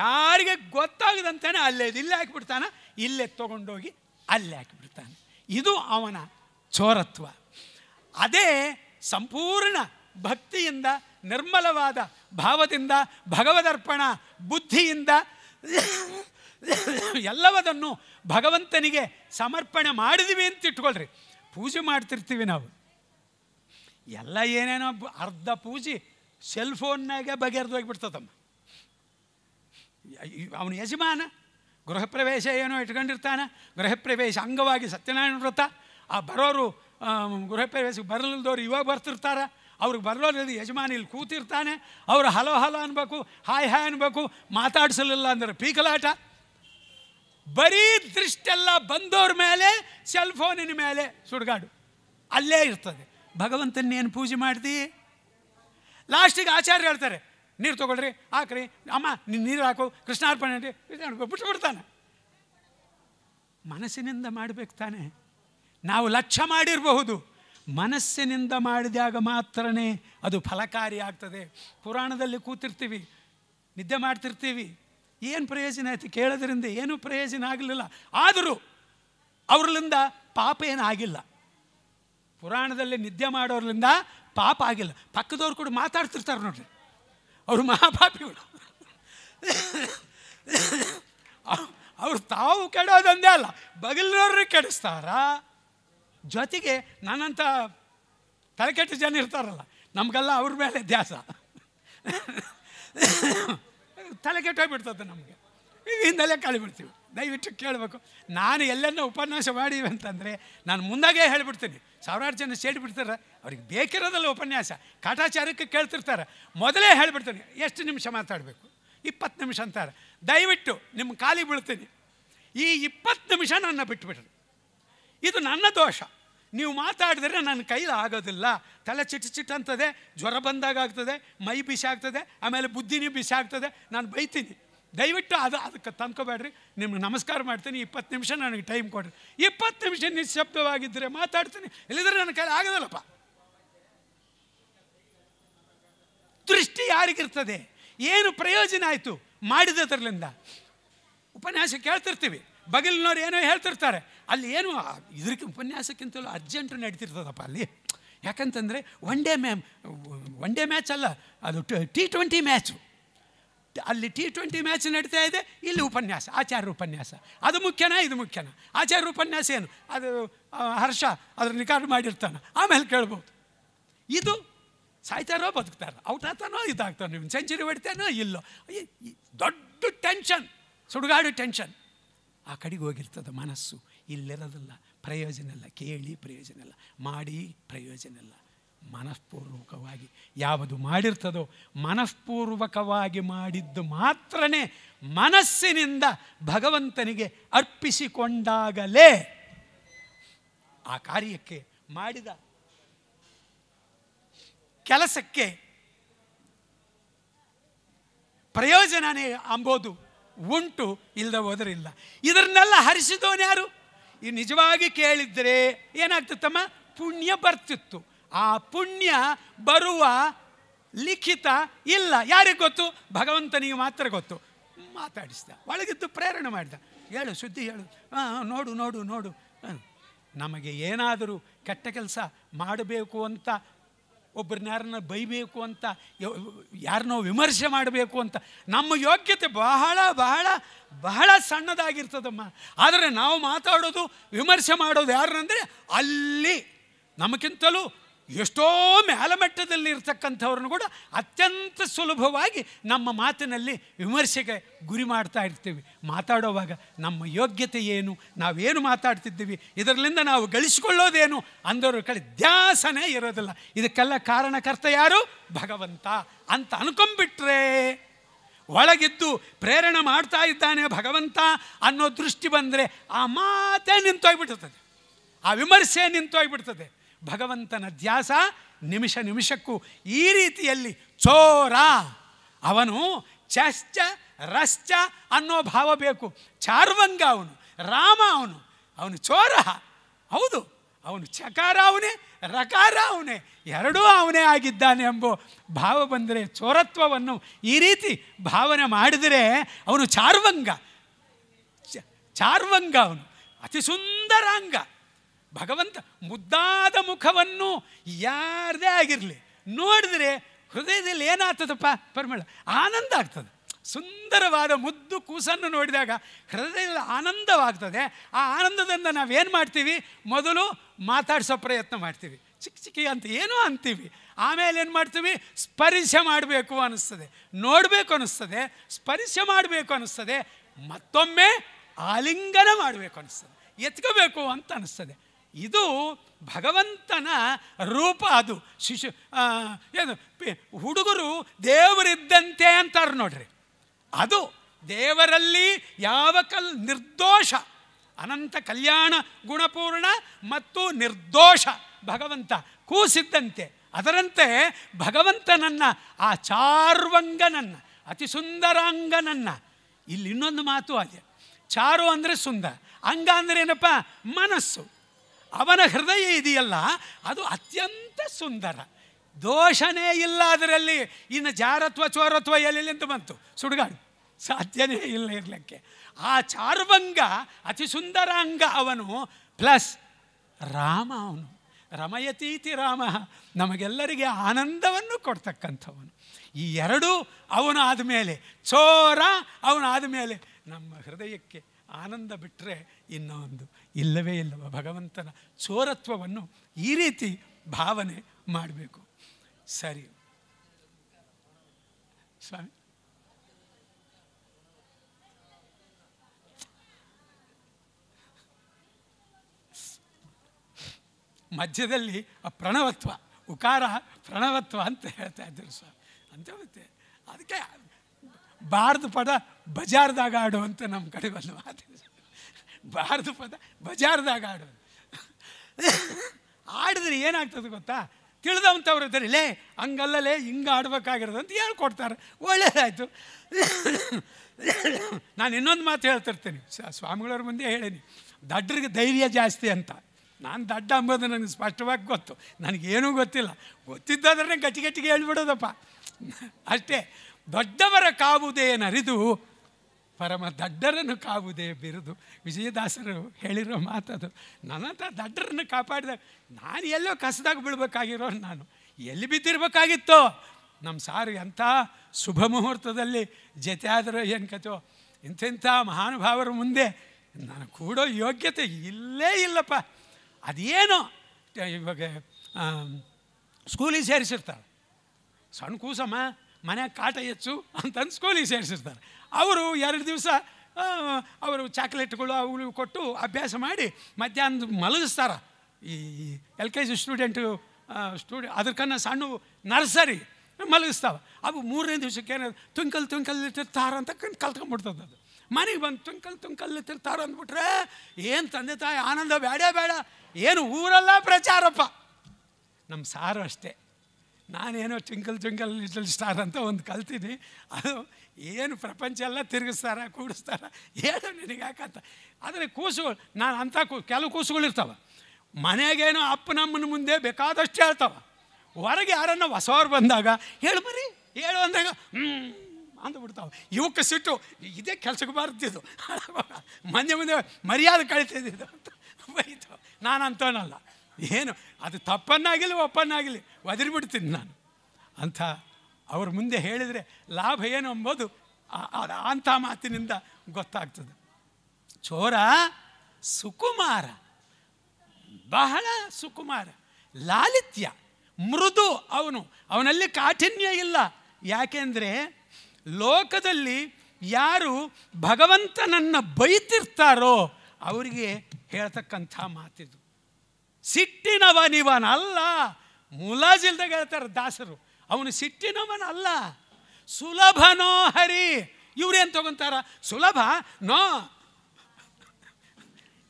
Speaker 2: ಯಾರಿಗೆ ಗೊತ್ತಾಗದಂತೆಯೇ ಅಲ್ಲೇ ಇಲ್ಲೇ ಹಾಕಿಬಿಡ್ತಾನ ಇಲ್ಲೇ ತೊಗೊಂಡೋಗಿ ಅಲ್ಲೇ ಹಾಕಿಬಿಡ್ತಾನೆ ಇದು ಅವನ ಚೋರತ್ವ ಅದೇ ಸಂಪೂರ್ಣ ಭಕ್ತಿಯಿಂದ ನಿರ್ಮಲವಾದ ಭಾವದಿಂದ ಭಗವದರ್ಪಣ ಬುದ್ಧಿಯಿಂದ ಎಲ್ಲವದನ್ನು ಭಗವಂತನಿಗೆ ಸಮರ್ಪಣೆ ಮಾಡಿದ್ವಿ ಅಂತ ಇಟ್ಕೊಳ್ರಿ ಪೂಜೆ ಮಾಡ್ತಿರ್ತೀವಿ ನಾವು ಎಲ್ಲ ಏನೇನೋ ಅರ್ಧ ಪೂಜೆ ಸೆಲ್ಫೋನ್ನಾಗೆ ಬಗೆಹರಿದೋಗ್ಬಿಡ್ತದಮ್ಮ ಅವನು ಯಜಮಾನ ಗೃಹ ಪ್ರವೇಶ ಏನೋ ಇಟ್ಕೊಂಡಿರ್ತಾನೆ ಗೃಹ ಪ್ರವೇಶ ಅಂಗವಾಗಿ ಸತ್ಯನಾರಾಯಣ ವ್ರತ ಆ ಬರೋರು ಗೃಹ ಪ್ರವೇಶಕ್ಕೆ ಬರಲಿಲ್ಲದವ್ರು ಇವಾಗ ಬರ್ತಿರ್ತಾರ ಅವ್ರಿಗೆ ಬರಲೋದು ಯಜಮಾನಿಲಿ ಕೂತಿರ್ತಾನೆ ಅವರು ಹಲೋ ಹಲೋ ಅನ್ಬೇಕು ಹಾಯ್ ಹಾಯ್ ಅನ್ಬೇಕು ಮಾತಾಡಿಸಲಿಲ್ಲ ಅಂದರೆ ಪೀಕಲಾಟ ಬರೀ ದೃಷ್ಟೆಲ್ಲ ಬಂದವ್ರ ಮೇಲೆ ಸೆಲ್ ಫೋನಿನ ಮೇಲೆ ಸುಡುಗಾಡು ಅಲ್ಲೇ ಇರ್ತದೆ ಭಗವಂತನ್ನೇನು ಪೂಜೆ ಮಾಡ್ತಿ ಲಾಸ್ಟಿಗೆ ಆಚಾರ್ಯ ಹೇಳ್ತಾರೆ ನೀರು ತೊಗೊಳ್ರಿ ಹಾಕ್ರಿ ಅಮ್ಮ ನೀನು ನೀರು ಹಾಕು ಕೃಷ್ಣಾರ್ಪಣೆ ರೀ ಬಿಟ್ಟು ಬಿಡ್ತಾನೆ ಮನಸ್ಸಿನಿಂದ ಮಾಡಬೇಕು ತಾನೆ ನಾವು ಲಕ್ಷ್ಯ ಮಾಡಿರಬಹುದು ಮನಸ್ಸಿನಿಂದ ಮಾಡಿದಾಗ ಮಾತ್ರನೇ ಅದು ಫಲಕಾರಿಯಾಗ್ತದೆ ಪುರಾಣದಲ್ಲಿ ಕೂತಿರ್ತೀವಿ ನಿದ್ದೆ ಮಾಡ್ತಿರ್ತೀವಿ ಏನು ಪ್ರಯೋಜನ ಆಯಿತು ಕೇಳೋದ್ರಿಂದ ಏನೂ ಪ್ರಯೋಜನ ಆಗಲಿಲ್ಲ ಆದರೂ ಅವ್ರಲಿಂದ ಪಾಪ ಏನು ಆಗಿಲ್ಲ ಪುರಾಣದಲ್ಲಿ ನಿದ್ದೆ ಮಾಡೋರ್ಲಿಂದ ಪಾಪ ಆಗಿಲ್ಲ ಪಕ್ಕದವ್ರು ಕೂಡ ಮಾತಾಡ್ತಿರ್ತಾರೆ ನೋಡ್ರಿ ಅವರು ಮಹಾಪಾಪಿಗಳು ಅವ್ರು ತಾವು ಕೆಡೋದಂದೇ ಅಲ್ಲ ಬಗಲಿನವ್ರಿಗೆ ಕೆಡಿಸ್ತಾರಾ ಜೊತೆಗೆ ನನ್ನಂಥ ತಲೆಕೆಟ್ಟ ಜನ ಇರ್ತಾರಲ್ಲ ನಮಗೆಲ್ಲ ಅವ್ರ ಮೇಲೆ ಧ್ಯಾಸ ತಲೆ ಬಿಡ್ತದೆ ನಮಗೆ ಕಾಲಿ ಕಳಿಬಿಡ್ತೀವಿ ದಯವಿಟ್ಟು ಕೇಳಬೇಕು ನಾನು ಎಲ್ಲೆಲ್ಲ ಉಪನ್ಯಾಸ ಮಾಡಿವೆ ಅಂತಂದರೆ ನಾನು ಮುಂದಾಗೇ ಹೇಳಿಬಿಡ್ತೀನಿ ಸಾವಿರಾರು ಜನ ಸೇರಿಬಿಡ್ತಾರೆ ಅವ್ರಿಗೆ ಬೇಕಿರೋದಲ್ಲ ಉಪನ್ಯಾಸ ಕಾಟಾಚಾರಕ್ಕೆ ಕೇಳ್ತಿರ್ತಾರೆ ಮೊದಲೇ ಹೇಳಿಬಿಡ್ತೀನಿ ಎಷ್ಟು ನಿಮಿಷ ಮಾತಾಡಬೇಕು ಇಪ್ಪತ್ತು ನಿಮಿಷ ಅಂತಾರೆ ದಯವಿಟ್ಟು ನಿಮ್ಮ ಖಾಲಿ ಬೀಳ್ತೀನಿ ಈ ಇಪ್ಪತ್ತು ನಿಮಿಷ ನನ್ನ ಬಿಟ್ಬಿಟ್ರು ಇದು ನನ್ನ ದೋಷ ನೀವು ಮಾತಾಡಿದ್ರೆ ನನ್ನ ಕೈಲಿ ಆಗೋದಿಲ್ಲ ತಲೆ ಚಿಟ್ಟು ಚಿಟ್ ಅಂತದೆ ಜ್ವರ ಬಂದಾಗ ಆಗ್ತದೆ ಮೈ ಬಿಸಿ ಆಗ್ತದೆ ಆಮೇಲೆ ಬುದ್ಧಿನೇ ಬಿಸಿ ಆಗ್ತದೆ ನಾನು ಬೈತೀನಿ ದಯವಿಟ್ಟು ಅದು ಅದಕ್ಕೆ ತಂದ್ಕೋಬೇಡ್ರಿ ನಿಮ್ಗೆ ನಮಸ್ಕಾರ ಮಾಡ್ತೀನಿ ಇಪ್ಪತ್ತು ನಿಮಿಷ ನನಗೆ ಟೈಮ್ ಕೊಡ್ರಿ ಇಪ್ಪತ್ತು ನಿಮಿಷ ನಿಶ್ಶಬ್ದವಾಗಿದ್ದರೆ ಮಾತಾಡ್ತೀನಿ ಇಲ್ಲದ್ರೆ ನನ್ನ ಕೈಲಿ ಆಗೋದಲ್ಲಪ್ಪ ದೃಷ್ಟಿ ಯಾರಿಗಿರ್ತದೆ ಏನು ಪ್ರಯೋಜನ ಆಯಿತು ಮಾಡಿದದ್ರಲ್ಲಿಂದ ಉಪನ್ಯಾಸ ಕೇಳ್ತಿರ್ತೀವಿ ಬಗಿಲಿನವ್ರು ಏನೋ ಹೇಳ್ತಿರ್ತಾರೆ ಅಲ್ಲಿ ಏನು ಇದಕ್ಕೆ ಉಪನ್ಯಾಸಕ್ಕಿಂತಲೂ ಅರ್ಜೆಂಟು ನಡೀತಿರ್ತದಪ್ಪ ಅಲ್ಲಿ ಯಾಕಂತಂದರೆ one day ma'am one day match ಅಲ್ಲ ಅದು ಟಿ ಟ್ವೆಂಟಿ ಮ್ಯಾಚು ಅಲ್ಲಿ ಟಿ ಟ್ವೆಂಟಿ ಮ್ಯಾಚ್ ನಡೀತಾ ಇದೆ ಇಲ್ಲಿ ಉಪನ್ಯಾಸ ಆಚಾರ್ಯ ಉಪನ್ಯಾಸ ಅದು ಮುಖ್ಯನಾ ಇದು ಮುಖ್ಯನಾ ಆಚಾರ್ಯ ಉಪನ್ಯಾಸ ಏನು ಅದು ಹರ್ಷ ಅದ್ರ ರೆಕಾರ್ಡ್ ಮಾಡಿರ್ತಾನೆ ಆಮೇಲೆ ಕೇಳ್ಬೋದು ಇದು ಸಾಯ್ತಾರೋ ಬದುಕ್ತಾರೋ ಔಟ್ ಆಗ್ತಾನೋ ಇದಾಗ್ತಾನೋ ನಿಮ್ಮ ಸೆಂಚುರಿ ಹೊಡಿತಾನೋ ಇಲ್ಲೋ ದೊಡ್ಡ ಟೆನ್ಷನ್ ಸುಡುಗಾಡು ಟೆನ್ಷನ್ ಆ ಕಡೆಗೆ ಹೋಗಿರ್ತದೆ ಮನಸ್ಸು ಇಲ್ಲಿರೋದಿಲ್ಲ ಪ್ರಯೋಜನ ಇಲ್ಲ ಕೇಳಿ ಪ್ರಯೋಜನ ಇಲ್ಲ ಮಾಡಿ ಪ್ರಯೋಜನ ಇಲ್ಲ ಮನಃಪೂರ್ವಕವಾಗಿ ಯಾವುದು ಮಾಡಿರ್ತದೋ ಮನಃಪೂರ್ವಕವಾಗಿ ಮಾಡಿದ್ದು ಮಾತ್ರನೇ ಮನಸ್ಸಿನಿಂದ ಭಗವಂತನಿಗೆ ಅರ್ಪಿಸಿಕೊಂಡಾಗಲೇ ಆ ಕಾರ್ಯಕ್ಕೆ ಮಾಡಿದ ಕೆಲಸಕ್ಕೆ ಪ್ರಯೋಜನನೇ ಅಂಬೋದು ಉಂಟು ಇಲ್ಲದ ಹೋದರಿಲ್ಲ ಇದನ್ನೆಲ್ಲ ಹರಿಸಿದವನು ಯಾರು ಈ ನಿಜವಾಗಿ ಕೇಳಿದರೆ ಏನಾಗ್ತಿತ್ತಮ್ಮ ಪುಣ್ಯ ಬರ್ತಿತ್ತು ಆ ಪುಣ್ಯ ಬರುವ ಲಿಖಿತ ಇಲ್ಲ ಯಾರಿಗೆ ಗೊತ್ತು ಭಗವಂತನಿಗೆ ಮಾತ್ರ ಗೊತ್ತು ಮಾತಾಡಿಸ್ದ ಒಳಗಿದ್ದು ಪ್ರೇರಣೆ ಮಾಡಿದ ಹೇಳು ಸುದ್ದಿ ಹೇಳು ಹಾಂ ನೋಡು ನೋಡು ನೋಡು ನಮಗೆ ಏನಾದರೂ ಕೆಟ್ಟ ಕೆಲಸ ಮಾಡಬೇಕು ಅಂತ ಒಬ್ಬರನ್ನ ಯಾರನ್ನ ಬೈಬೇಕು ಅಂತ ಯಾರನ್ನೋ ವಿಮರ್ಶೆ ಮಾಡಬೇಕು ಅಂತ ನಮ್ಮ ಯೋಗ್ಯತೆ ಬಹಳ ಬಹಳ ಬಹಳ ಸಣ್ಣದಾಗಿರ್ತದಮ್ಮ ಆದರೆ ನಾವು ಮಾತಾಡೋದು ವಿಮರ್ಶೆ ಮಾಡೋದು ಯಾರನ್ನಂದರೆ ಅಲ್ಲಿ ನಮಗಿಂತಲೂ ಎಷ್ಟೋ ಮೇಲಮಟ್ಟದಲ್ಲಿ ಇರ್ತಕ್ಕಂಥವ್ರನ್ನು ಕೂಡ ಅತ್ಯಂತ ಸುಲಭವಾಗಿ ನಮ್ಮ ಮಾತಿನಲ್ಲಿ ವಿಮರ್ಶೆಗೆ ಗುರಿ ಮಾಡ್ತಾ ಇರ್ತೀವಿ ಮಾತಾಡೋವಾಗ ನಮ್ಮ ಯೋಗ್ಯತೆ ಏನು ನಾವೇನು ಮಾತಾಡ್ತಿದ್ದೀವಿ ಇದರಲ್ಲಿಂದ ನಾವು ಗಳಿಸಿಕೊಳ್ಳೋದೇನು ಅಂದವರು ಕಡೆ ಧ್ಯಾಸನೇ ಇರೋದಿಲ್ಲ ಇದಕ್ಕೆಲ್ಲ ಕಾರಣಕರ್ತ ಯಾರು ಭಗವಂತ ಅಂತ ಅನ್ಕೊಂಬಿಟ್ರೆ ಒಳಗಿದ್ದು ಪ್ರೇರಣೆ ಮಾಡ್ತಾ ಇದ್ದಾನೆ ಭಗವಂತ ಅನ್ನೋ ದೃಷ್ಟಿ ಬಂದರೆ ಆ ಮಾತೇ ನಿಂತೋಗ್ಬಿಡ್ತದೆ ಆ ವಿಮರ್ಶೆ ನಿಂತೋಗ್ಬಿಡ್ತದೆ ಭಗವಂತನ ಧ್ಯಾಸ ನಿಮಿಷ ನಿಮಿಷಕ್ಕೂ ಈ ರೀತಿಯಲ್ಲಿ ಚೋರ ಅವನು ಚಶ್ಚ ರಶ್ಚ ಅನ್ನೋ ಭಾವ ಬೇಕು ಚಾರ್ವಂಗ ಅವನು ರಾಮ ಅವನು ಅವನು ಚೋರ ಹೌದು ಅವನು ಚಕಾರ ಅವನೇ ರಕಾರ ಅವನೇ ಎರಡೂ ಅವನೇ ಆಗಿದ್ದಾನೆ ಎಂಬ ಭಾವ ಬಂದರೆ ಚೋರತ್ವವನ್ನು ಈ ರೀತಿ ಭಾವನೆ ಮಾಡಿದರೆ ಅವನು ಚಾರ್ವಂಗ ಚಾರ್ವಂಗ ಅವನು ಅತಿ ಸುಂದರ ಅಂಗ ಭಗವಂತ ಮುದ್ದಾದ ಮುಖವನ್ನು ಯಾರದೇ ಆಗಿರಲಿ ನೋಡಿದ್ರೆ ಹೃದಯದಲ್ಲಿ ಏನಾಗ್ತದಪ್ಪ ಪರಮಳ ಆನಂದ ಆಗ್ತದೆ ಸುಂದರವಾದ ಮುದ್ದು ಕೂಸನ್ನು ನೋಡಿದಾಗ ಹೃದಯದಲ್ಲಿ ಆನಂದವಾಗ್ತದೆ ಆ ಆನಂದದಿಂದ ನಾವೇನು ಮಾಡ್ತೀವಿ ಮೊದಲು ಮಾತಾಡಿಸೋ ಪ್ರಯತ್ನ ಮಾಡ್ತೀವಿ ಚಿಕ್ಕ ಚಿಕ್ಕ ಅಂತ ಏನೋ ಅಂತೀವಿ ಆಮೇಲೆ ಏನು ಮಾಡ್ತೀವಿ ಸ್ಪರ್ಶ ಮಾಡಬೇಕು ಅನ್ನಿಸ್ತದೆ ನೋಡಬೇಕು ಅನ್ನಿಸ್ತದೆ ಸ್ಪರ್ಶ ಮಾಡಬೇಕು ಅನ್ನಿಸ್ತದೆ ಮತ್ತೊಮ್ಮೆ ಆಲಿಂಗನ ಮಾಡಬೇಕು ಅನ್ನಿಸ್ತದೆ ಎತ್ಕೋಬೇಕು ಅಂತ ಅನ್ನಿಸ್ತದೆ ಇದು ಭಗವಂತನ ರೂಪ ಅದು ಶಿಶು ಏನು ಹುಡುಗರು ದೇವರಿದ್ದಂತೆ ಅಂತಾರೆ ನೋಡ್ರಿ ಅದು ದೇವರಲ್ಲಿ ಯಾವ ಕಲ್ ನಿರ್ದೋಷ ಅನಂತ ಕಲ್ಯಾಣ ಗುಣಪೂರ್ಣ ಮತ್ತು ನಿರ್ದೋಷ ಭಗವಂತ ಕೂಸಿದ್ದಂತೆ ಅದರಂತೆ ಭಗವಂತನನ್ನು ಆ ಚಾರ್ವಂಗನನ್ನು ಅತಿ ಸುಂದರಾಂಗನನ್ನು ಇಲ್ಲಿ ಇನ್ನೊಂದು ಮಾತು ಅದೇ ಚಾರು ಅಂದರೆ ಸುಂದರ ಅಂಗ ಅಂದರೆ ಏನಪ್ಪ ಮನಸ್ಸು ಅವನ ಹೃದಯ ಇದೆಯಲ್ಲ ಅದು ಅತ್ಯಂತ ಸುಂದರ ದೋಷನೇ ಇಲ್ಲ ಅದರಲ್ಲಿ ಇನ್ನು ಜಾರತ್ವ ಚೋರತ್ವ ಎಲ್ಲಿಂದ ಬಂತು ಸುಡುಗಾಡು ಸಾಧ್ಯನೇ ಇಲ್ಲ ಇರಲಿಕ್ಕೆ ಆ ಚಾರುಭಂಗ ಅತಿ ಸುಂದರ ಅಂಗ ಅವನು ಪ್ಲಸ್ ರಾಮ ಅವನು ರಮಯತೀತಿ ರಾಮ ನಮಗೆಲ್ಲರಿಗೆ ಆನಂದವನ್ನು ಕೊಡ್ತಕ್ಕಂಥವನು ಈ ಎರಡೂ ಅವನಾದ ಆದಮೇಲೆ ಚೋರ ಅವನಾದ ಮೇಲೆ ನಮ್ಮ ಹೃದಯಕ್ಕೆ ಆನಂದ ಬಿಟ್ಟರೆ ಇನ್ನೊಂದು ಇಲ್ಲವೇ ಇಲ್ಲವ ಭಗವಂತನ ಚೋರತ್ವವನ್ನು ಈ ರೀತಿ ಭಾವನೆ ಮಾಡಬೇಕು ಸರಿ ಸ್ವಾಮಿ ಮಧ್ಯದಲ್ಲಿ ಆ ಪ್ರಣವತ್ವ ಉಕಾರ ಪ್ರಣವತ್ವ ಅಂತ ಹೇಳ್ತಾ ಇದ್ದರು ಸ್ವಾಮಿ ಅಂತ ಮತ್ತೆ ಅದಕ್ಕೆ ಬಾರ್ದು ಪದ ಬಜಾರ್ದಾಗ ಆಡುವಂತ ನಮ್ಮ ಕಡೆ ಬಂದ ಬಾರದು ಪದ ಬಜಾರ್ದಾಗ ಆಡೋದು ಆಡಿದ್ರೆ ಏನಾಗ್ತದೆ ಗೊತ್ತಾ ತಿಳಿದಂಥವ್ರು ಇದ್ದಾರೆ ಲೇ ಹಂಗಲ್ಲಲೇ ಹಿಂಗೆ ಆಡ್ಬೇಕಾಗಿರೋದು ಅಂತ ಹೇಳ್ಕೊಡ್ತಾರೆ ಒಳ್ಳೇದಾಯ್ತು ನಾನು ಇನ್ನೊಂದು ಮಾತು ಹೇಳ್ತಿರ್ತೀನಿ ಸ್ವಾಮಿಗಳವ್ರ ಮುಂದೆ ಹೇಳೀನಿ ದಡ್ರಿಗೆ ಧೈರ್ಯ ಜಾಸ್ತಿ ಅಂತ ನಾನು ದಡ್ಡ ಅಂಬೋದು ನನಗೆ ಸ್ಪಷ್ಟವಾಗಿ ಗೊತ್ತು ನನಗೇನೂ ಗೊತ್ತಿಲ್ಲ ಗೊತ್ತಿದ್ದಾದ್ರೆ ಗಟ್ಟಿ ಹೇಳ್ಬಿಡೋದಪ್ಪ ಅಷ್ಟೇ ದೊಡ್ಡವರ ಕಾವುದೇನರಿದು ಪರಮ ದಡ್ಡರನ್ನು ಕಾವುದೇ ಬಿರುದು ವಿಜಯದಾಸರು ಹೇಳಿರೋ ಮಾತದು ನನ್ನಂಥ ದಡ್ಡರನ್ನು ಕಾಪಾಡಿದೆ ನಾನು ಎಲ್ಲೋ ಕಸದಾಗ ಬೀಳ್ಬೇಕಾಗಿರೋ ನಾನು ಎಲ್ಲಿ ಬಿದ್ದಿರಬೇಕಾಗಿತ್ತೋ ನಮ್ಮ ಸಾರು ಎಂಥ ಶುಭ ಮುಹೂರ್ತದಲ್ಲಿ ಜೊತೆ ಆದರೂ ಏನು ಕಥೋ ಇಂಥೆಂಥ ಮಹಾನುಭಾವರ ಮುಂದೆ ನಾನು ಕೂಡೋ ಯೋಗ್ಯತೆ ಇಲ್ಲೇ ಇಲ್ಲಪ್ಪ ಅದೇನೋ ಇವಾಗ ಸ್ಕೂಲಿಗೆ ಸೇರಿಸಿರ್ತಾರೆ ಸಣ್ಣ ಕೂಸಮ್ಮ ಮನ್ಯಾಗ ಕಾಟ ಹೆಚ್ಚು ಅಂತಂದು ಸ್ಕೂಲಿಗೆ ಸೇರಿಸಿರ್ತಾರೆ ಅವರು ಎರಡು ದಿವಸ ಅವರು ಚಾಕ್ಲೇಟ್ಗಳು ಅವು ಕೊಟ್ಟು ಅಭ್ಯಾಸ ಮಾಡಿ ಮಧ್ಯಾಹ್ನ ಮಲಗಿಸ್ತಾರ ಈ ಎಲ್ ಕೆ ಜಿ ಸ್ಟೂಡೆಂಟು ಸ್ಟೂಡೆ ಕನ್ನ ಸಣ್ಣ ನರ್ಸರಿ ಮಲಗಿಸ್ತಾವೆ ಅವು ಮೂರನೇ ದಿವಸಕ್ಕೆ ಏನಾದ್ರು ತುಂಕಲ್ ಟ್ವಿಂಕಲ್ ಅಂತ ಕಂಡು ಅಂತ ಕಲ್ತ್ಕೊಂಡ್ಬಿಡ್ತದೆ ಅದು ಮನೆಗೆ ಬಂದು ತುಂಕಲ್ ತುಂಕಲ್ಲಿ ಲಿಟರ್ ಅಂದ್ಬಿಟ್ರೆ ಏನು ತಂದೆ ತಾಯಿ ಆನಂದ ಬೇಡ ಬೇಡ ಏನು ಊರಲ್ಲ ಪ್ರಚಾರಪ್ಪ ನಮ್ಮ ಸಾರು ಅಷ್ಟೇ ನಾನೇನೋ ಟ್ವಿಂಕಲ್ ಟ್ವಿಂಕಲ್ ಲಿಟಲ್ ಸ್ಟಾರ್ ಅಂತ ಒಂದು ಕಲ್ತೀನಿ ಅದು ಏನು ಪ್ರಪಂಚ ಎಲ್ಲ ತಿರುಗಿಸ್ತಾರ ಕೂಡಿಸ್ತಾರ ಏನು ನಿನಗೆ ಯಾಕಂತ ಆದರೆ ಕೂಸುಗಳು ನಾನು ಅಂಥ ಕೂ ಕೆಲವು ಕೂಸುಗಳು ಇರ್ತಾವೆ ಮನೆಗೇನೋ ಅಪ್ಪ ನಮ್ಮನ ಮುಂದೆ ಬೇಕಾದಷ್ಟು ಹೇಳ್ತಾವ ಹೊರಗೆ ಯಾರನ್ನ ಹೊಸವ್ರು ಬಂದಾಗ ಹೇಳು ಬರೀ ಹೇಳು ಅಂದಾಗ ಹ್ಞೂ ಅಂದ್ಬಿಡ್ತಾವೆ ಇವಕ್ಕೆ ಸಿಟ್ಟು ಇದೇ ಕೆಲಸಕ್ಕೆ ಬರ್ತಿದ್ದು ಮನೆ ಮುಂದೆ ಮರ್ಯಾದೆ ಕಳೀತಿದ್ದು ಅಂತ ಬೈತು ನಾನು ಅಂತವನಲ್ಲ ಏನು ಅದು ತಪ್ಪನ್ನಾಗಿಲ್ಲ ಒಪ್ಪನ್ನಾಗಿಲ್ಲ ಬಿಡ್ತೀನಿ ನಾನು ಅಂಥ ಅವ್ರ ಮುಂದೆ ಹೇಳಿದರೆ ಲಾಭ ಏನು ಎಂಬುದು ಅಂಥ ಮಾತಿನಿಂದ ಗೊತ್ತಾಗ್ತದೆ ಚೋರ ಸುಕುಮಾರ ಬಹಳ ಸುಕುಮಾರ ಲಾಲಿತ್ಯ ಮೃದು ಅವನು ಅವನಲ್ಲಿ ಕಾಠಿನ್ಯ ಇಲ್ಲ ಯಾಕೆಂದರೆ ಲೋಕದಲ್ಲಿ ಯಾರು ಭಗವಂತನನ್ನು ಬೈತಿರ್ತಾರೋ ಅವರಿಗೆ ಹೇಳ್ತಕ್ಕಂಥ ಮಾತಿದು ಸಿಟ್ಟಿನವನಿವನಲ್ಲ ಮುಲಾಜಿಲ್ದಾಗ ಹೇಳ್ತಾರೆ ದಾಸರು ಅವನು ಸಿಟ್ಟಿನವನಲ್ಲ ಸುಲಭನೋ ಹರಿ ಇವ್ರೇನು ತೊಗೊಂತಾರ ಸುಲಭ ನೋ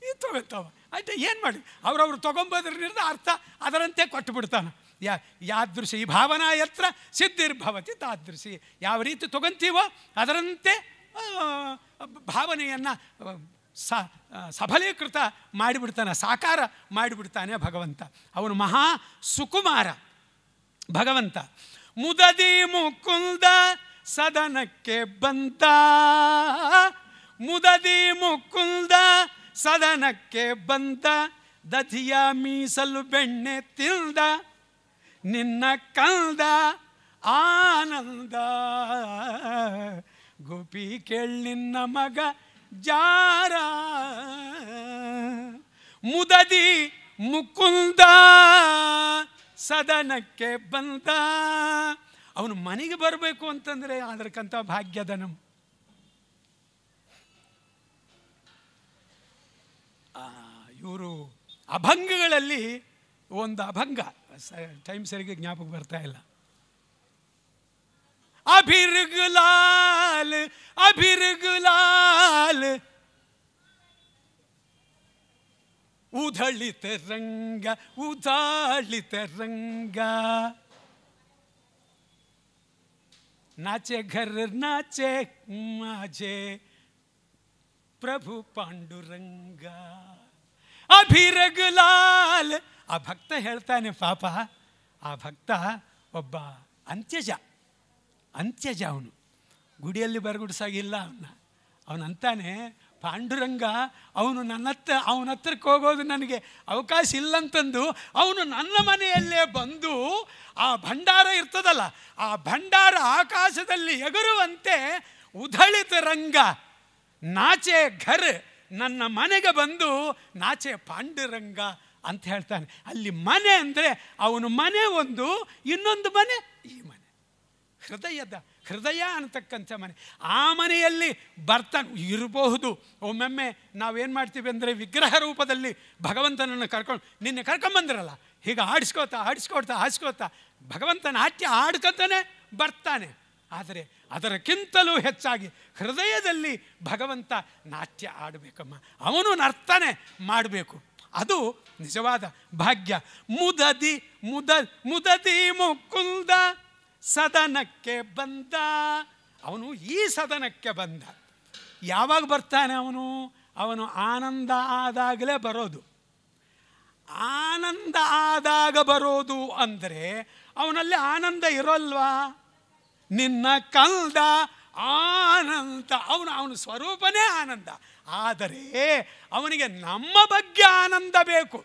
Speaker 2: ಇದು ತಗೊತಾವ ಆಯ್ತು ಏನು ಮಾಡಿ ಅವ್ರವ್ರು ತೊಗೊಂಬೋದ್ರಿಂದ ಅರ್ಥ ಅದರಂತೆ ಕೊಟ್ಟು ಬಿಡ್ತಾನೆ ಯಾ ಯಾದೃಶಿ ಈ ಭಾವನಾ ಯತ್ರ ಸಿದ್ಧಿರ್ಭವತಿ ತಾದೃಶಿ ಯಾವ ರೀತಿ ತೊಗೊಂತೀವೋ ಅದರಂತೆ ಭಾವನೆಯನ್ನು ಸ ಸಬಲೀಕೃತ ಮಾಡಿಬಿಡ್ತಾನೆ ಸಾಕಾರ ಮಾಡಿಬಿಡ್ತಾನೆ ಭಗವಂತ ಅವನು ಮಹಾ ಸುಕುಮಾರ ಭಗವಂತ ಮುದದಿ ಮುಕುಂದ ಸದನಕ್ಕೆ ಬಂತ ಮುದದಿ ಮುಕುಂದ ಸದನಕ್ಕೆ ಬಂತ ದಧಿಯ ಮೀಸಲು ಬೆಣ್ಣೆ ತಿಂದ ನಿನ್ನ ಕಂದ ಆನಂದ ಗೋಪಿ ಕೇಳಿ ನಿನ್ನ ಮಗ ಜಾರ ಮುದದಿ ಮುಕುಂದ ಸದನಕ್ಕೆ ಬಂದ ಅವನು ಮನೆಗೆ ಬರಬೇಕು ಅಂತಂದರೆ ಅದಕ್ಕಂಥ ಭಾಗ್ಯದ ನಮ್ಮ ಇವರು ಅಭಂಗಗಳಲ್ಲಿ ಒಂದು ಅಭಂಗ ಟೈಮ್ ಸರಿಗೆ ಜ್ಞಾಪಕ ಬರ್ತಾ ಇಲ್ಲ ಅಭಿರ್ಗುಲಾಲ್ ಅಭಿರ್ಗುಲಾಲ್ ಉಧಳಿತ ರಂಗ ಉದಾಳಿತ ರಂಗ ನಾಚೆ ಘರ್ ನಾಚೆ maje பிரபு ಪಾಂಡುರಂಗಾ ಅಭಿರಗಲal ಆ ಭಕ್ತ ಹೇಳ್ತಾನೆ ಪಾಪ ಆ ಭಕ್ತ ಒಪ್ಪ ಅಂತೆಜ ಅಂತೆಜ ಅವನು ಗುಡಿಯಲ್ಲಿ ಬರಗುಡಸಾಗಿಲ್ಲ ಅವನು ಅವನು ಅಂತಾನೆ ಪಾಂಡುರಂಗ ಅವನು ನನ್ನ ಹತ್ರ ಅವನ ಹತ್ರಕ್ಕೆ ಹೋಗೋದು ನನಗೆ ಅವಕಾಶ ಇಲ್ಲಂತಂದು ಅವನು ನನ್ನ ಮನೆಯಲ್ಲೇ ಬಂದು ಆ ಭಂಡಾರ ಇರ್ತದಲ್ಲ ಆ ಭಂಡಾರ ಆಕಾಶದಲ್ಲಿ ಎಗರುವಂತೆ ಉದಳಿತ ರಂಗ ನಾಚೆ ಘರ್ ನನ್ನ ಮನೆಗೆ ಬಂದು ನಾಚೆ ಪಾಂಡುರಂಗ ಅಂತ ಹೇಳ್ತಾನೆ ಅಲ್ಲಿ ಮನೆ ಅಂದರೆ ಅವನು ಮನೆ ಒಂದು ಇನ್ನೊಂದು ಮನೆ ಈ ಮನೆ ಹೃದಯದ ಹೃದಯ ಅಂತಕ್ಕಂಥ ಮನೆ ಆ ಮನೆಯಲ್ಲಿ ಬರ್ತ ಇರಬಹುದು ಒಮ್ಮೊಮ್ಮೆ ನಾವೇನು ಮಾಡ್ತೀವಿ ಅಂದರೆ ವಿಗ್ರಹ ರೂಪದಲ್ಲಿ ಭಗವಂತನನ್ನು ಕರ್ಕೊಂಡು ನಿನ್ನೆ ಕರ್ಕೊಂಬಂದಿರಲ್ಲ ಹೀಗೆ ಆಡಿಸ್ಕೋತಾ ಆಡಿಸ್ಕೊಡ್ತಾ ಆಡಿಸ್ಕೋತಾ ಭಗವಂತನ ನಾಟ್ಯ ಆಡ್ಕೊತಾನೆ ಬರ್ತಾನೆ ಆದರೆ ಅದರಕ್ಕಿಂತಲೂ ಹೆಚ್ಚಾಗಿ ಹೃದಯದಲ್ಲಿ ಭಗವಂತ ನಾಟ್ಯ ಆಡಬೇಕಮ್ಮ ಅವನು ನರ್ತನೆ ಮಾಡಬೇಕು ಅದು ನಿಜವಾದ ಭಾಗ್ಯ ಮುದದಿ ಮುದ ಮುದದಿ ಮುಕುಲ್ದ ಸದನಕ್ಕೆ ಬಂದ ಅವನು ಈ ಸದನಕ್ಕೆ ಬಂದ ಯಾವಾಗ ಬರ್ತಾನೆ ಅವನು ಅವನು ಆನಂದ ಆದಾಗಲೇ ಬರೋದು ಆನಂದ ಆದಾಗ ಬರೋದು ಅಂದರೆ ಅವನಲ್ಲಿ ಆನಂದ ಇರೋಲ್ವಾ ನಿನ್ನ ಕಲ್ದ ಆನಂದ ಅವನು ಅವನ ಸ್ವರೂಪನೇ ಆನಂದ ಆದರೆ ಅವನಿಗೆ ನಮ್ಮ ಬಗ್ಗೆ ಆನಂದ ಬೇಕು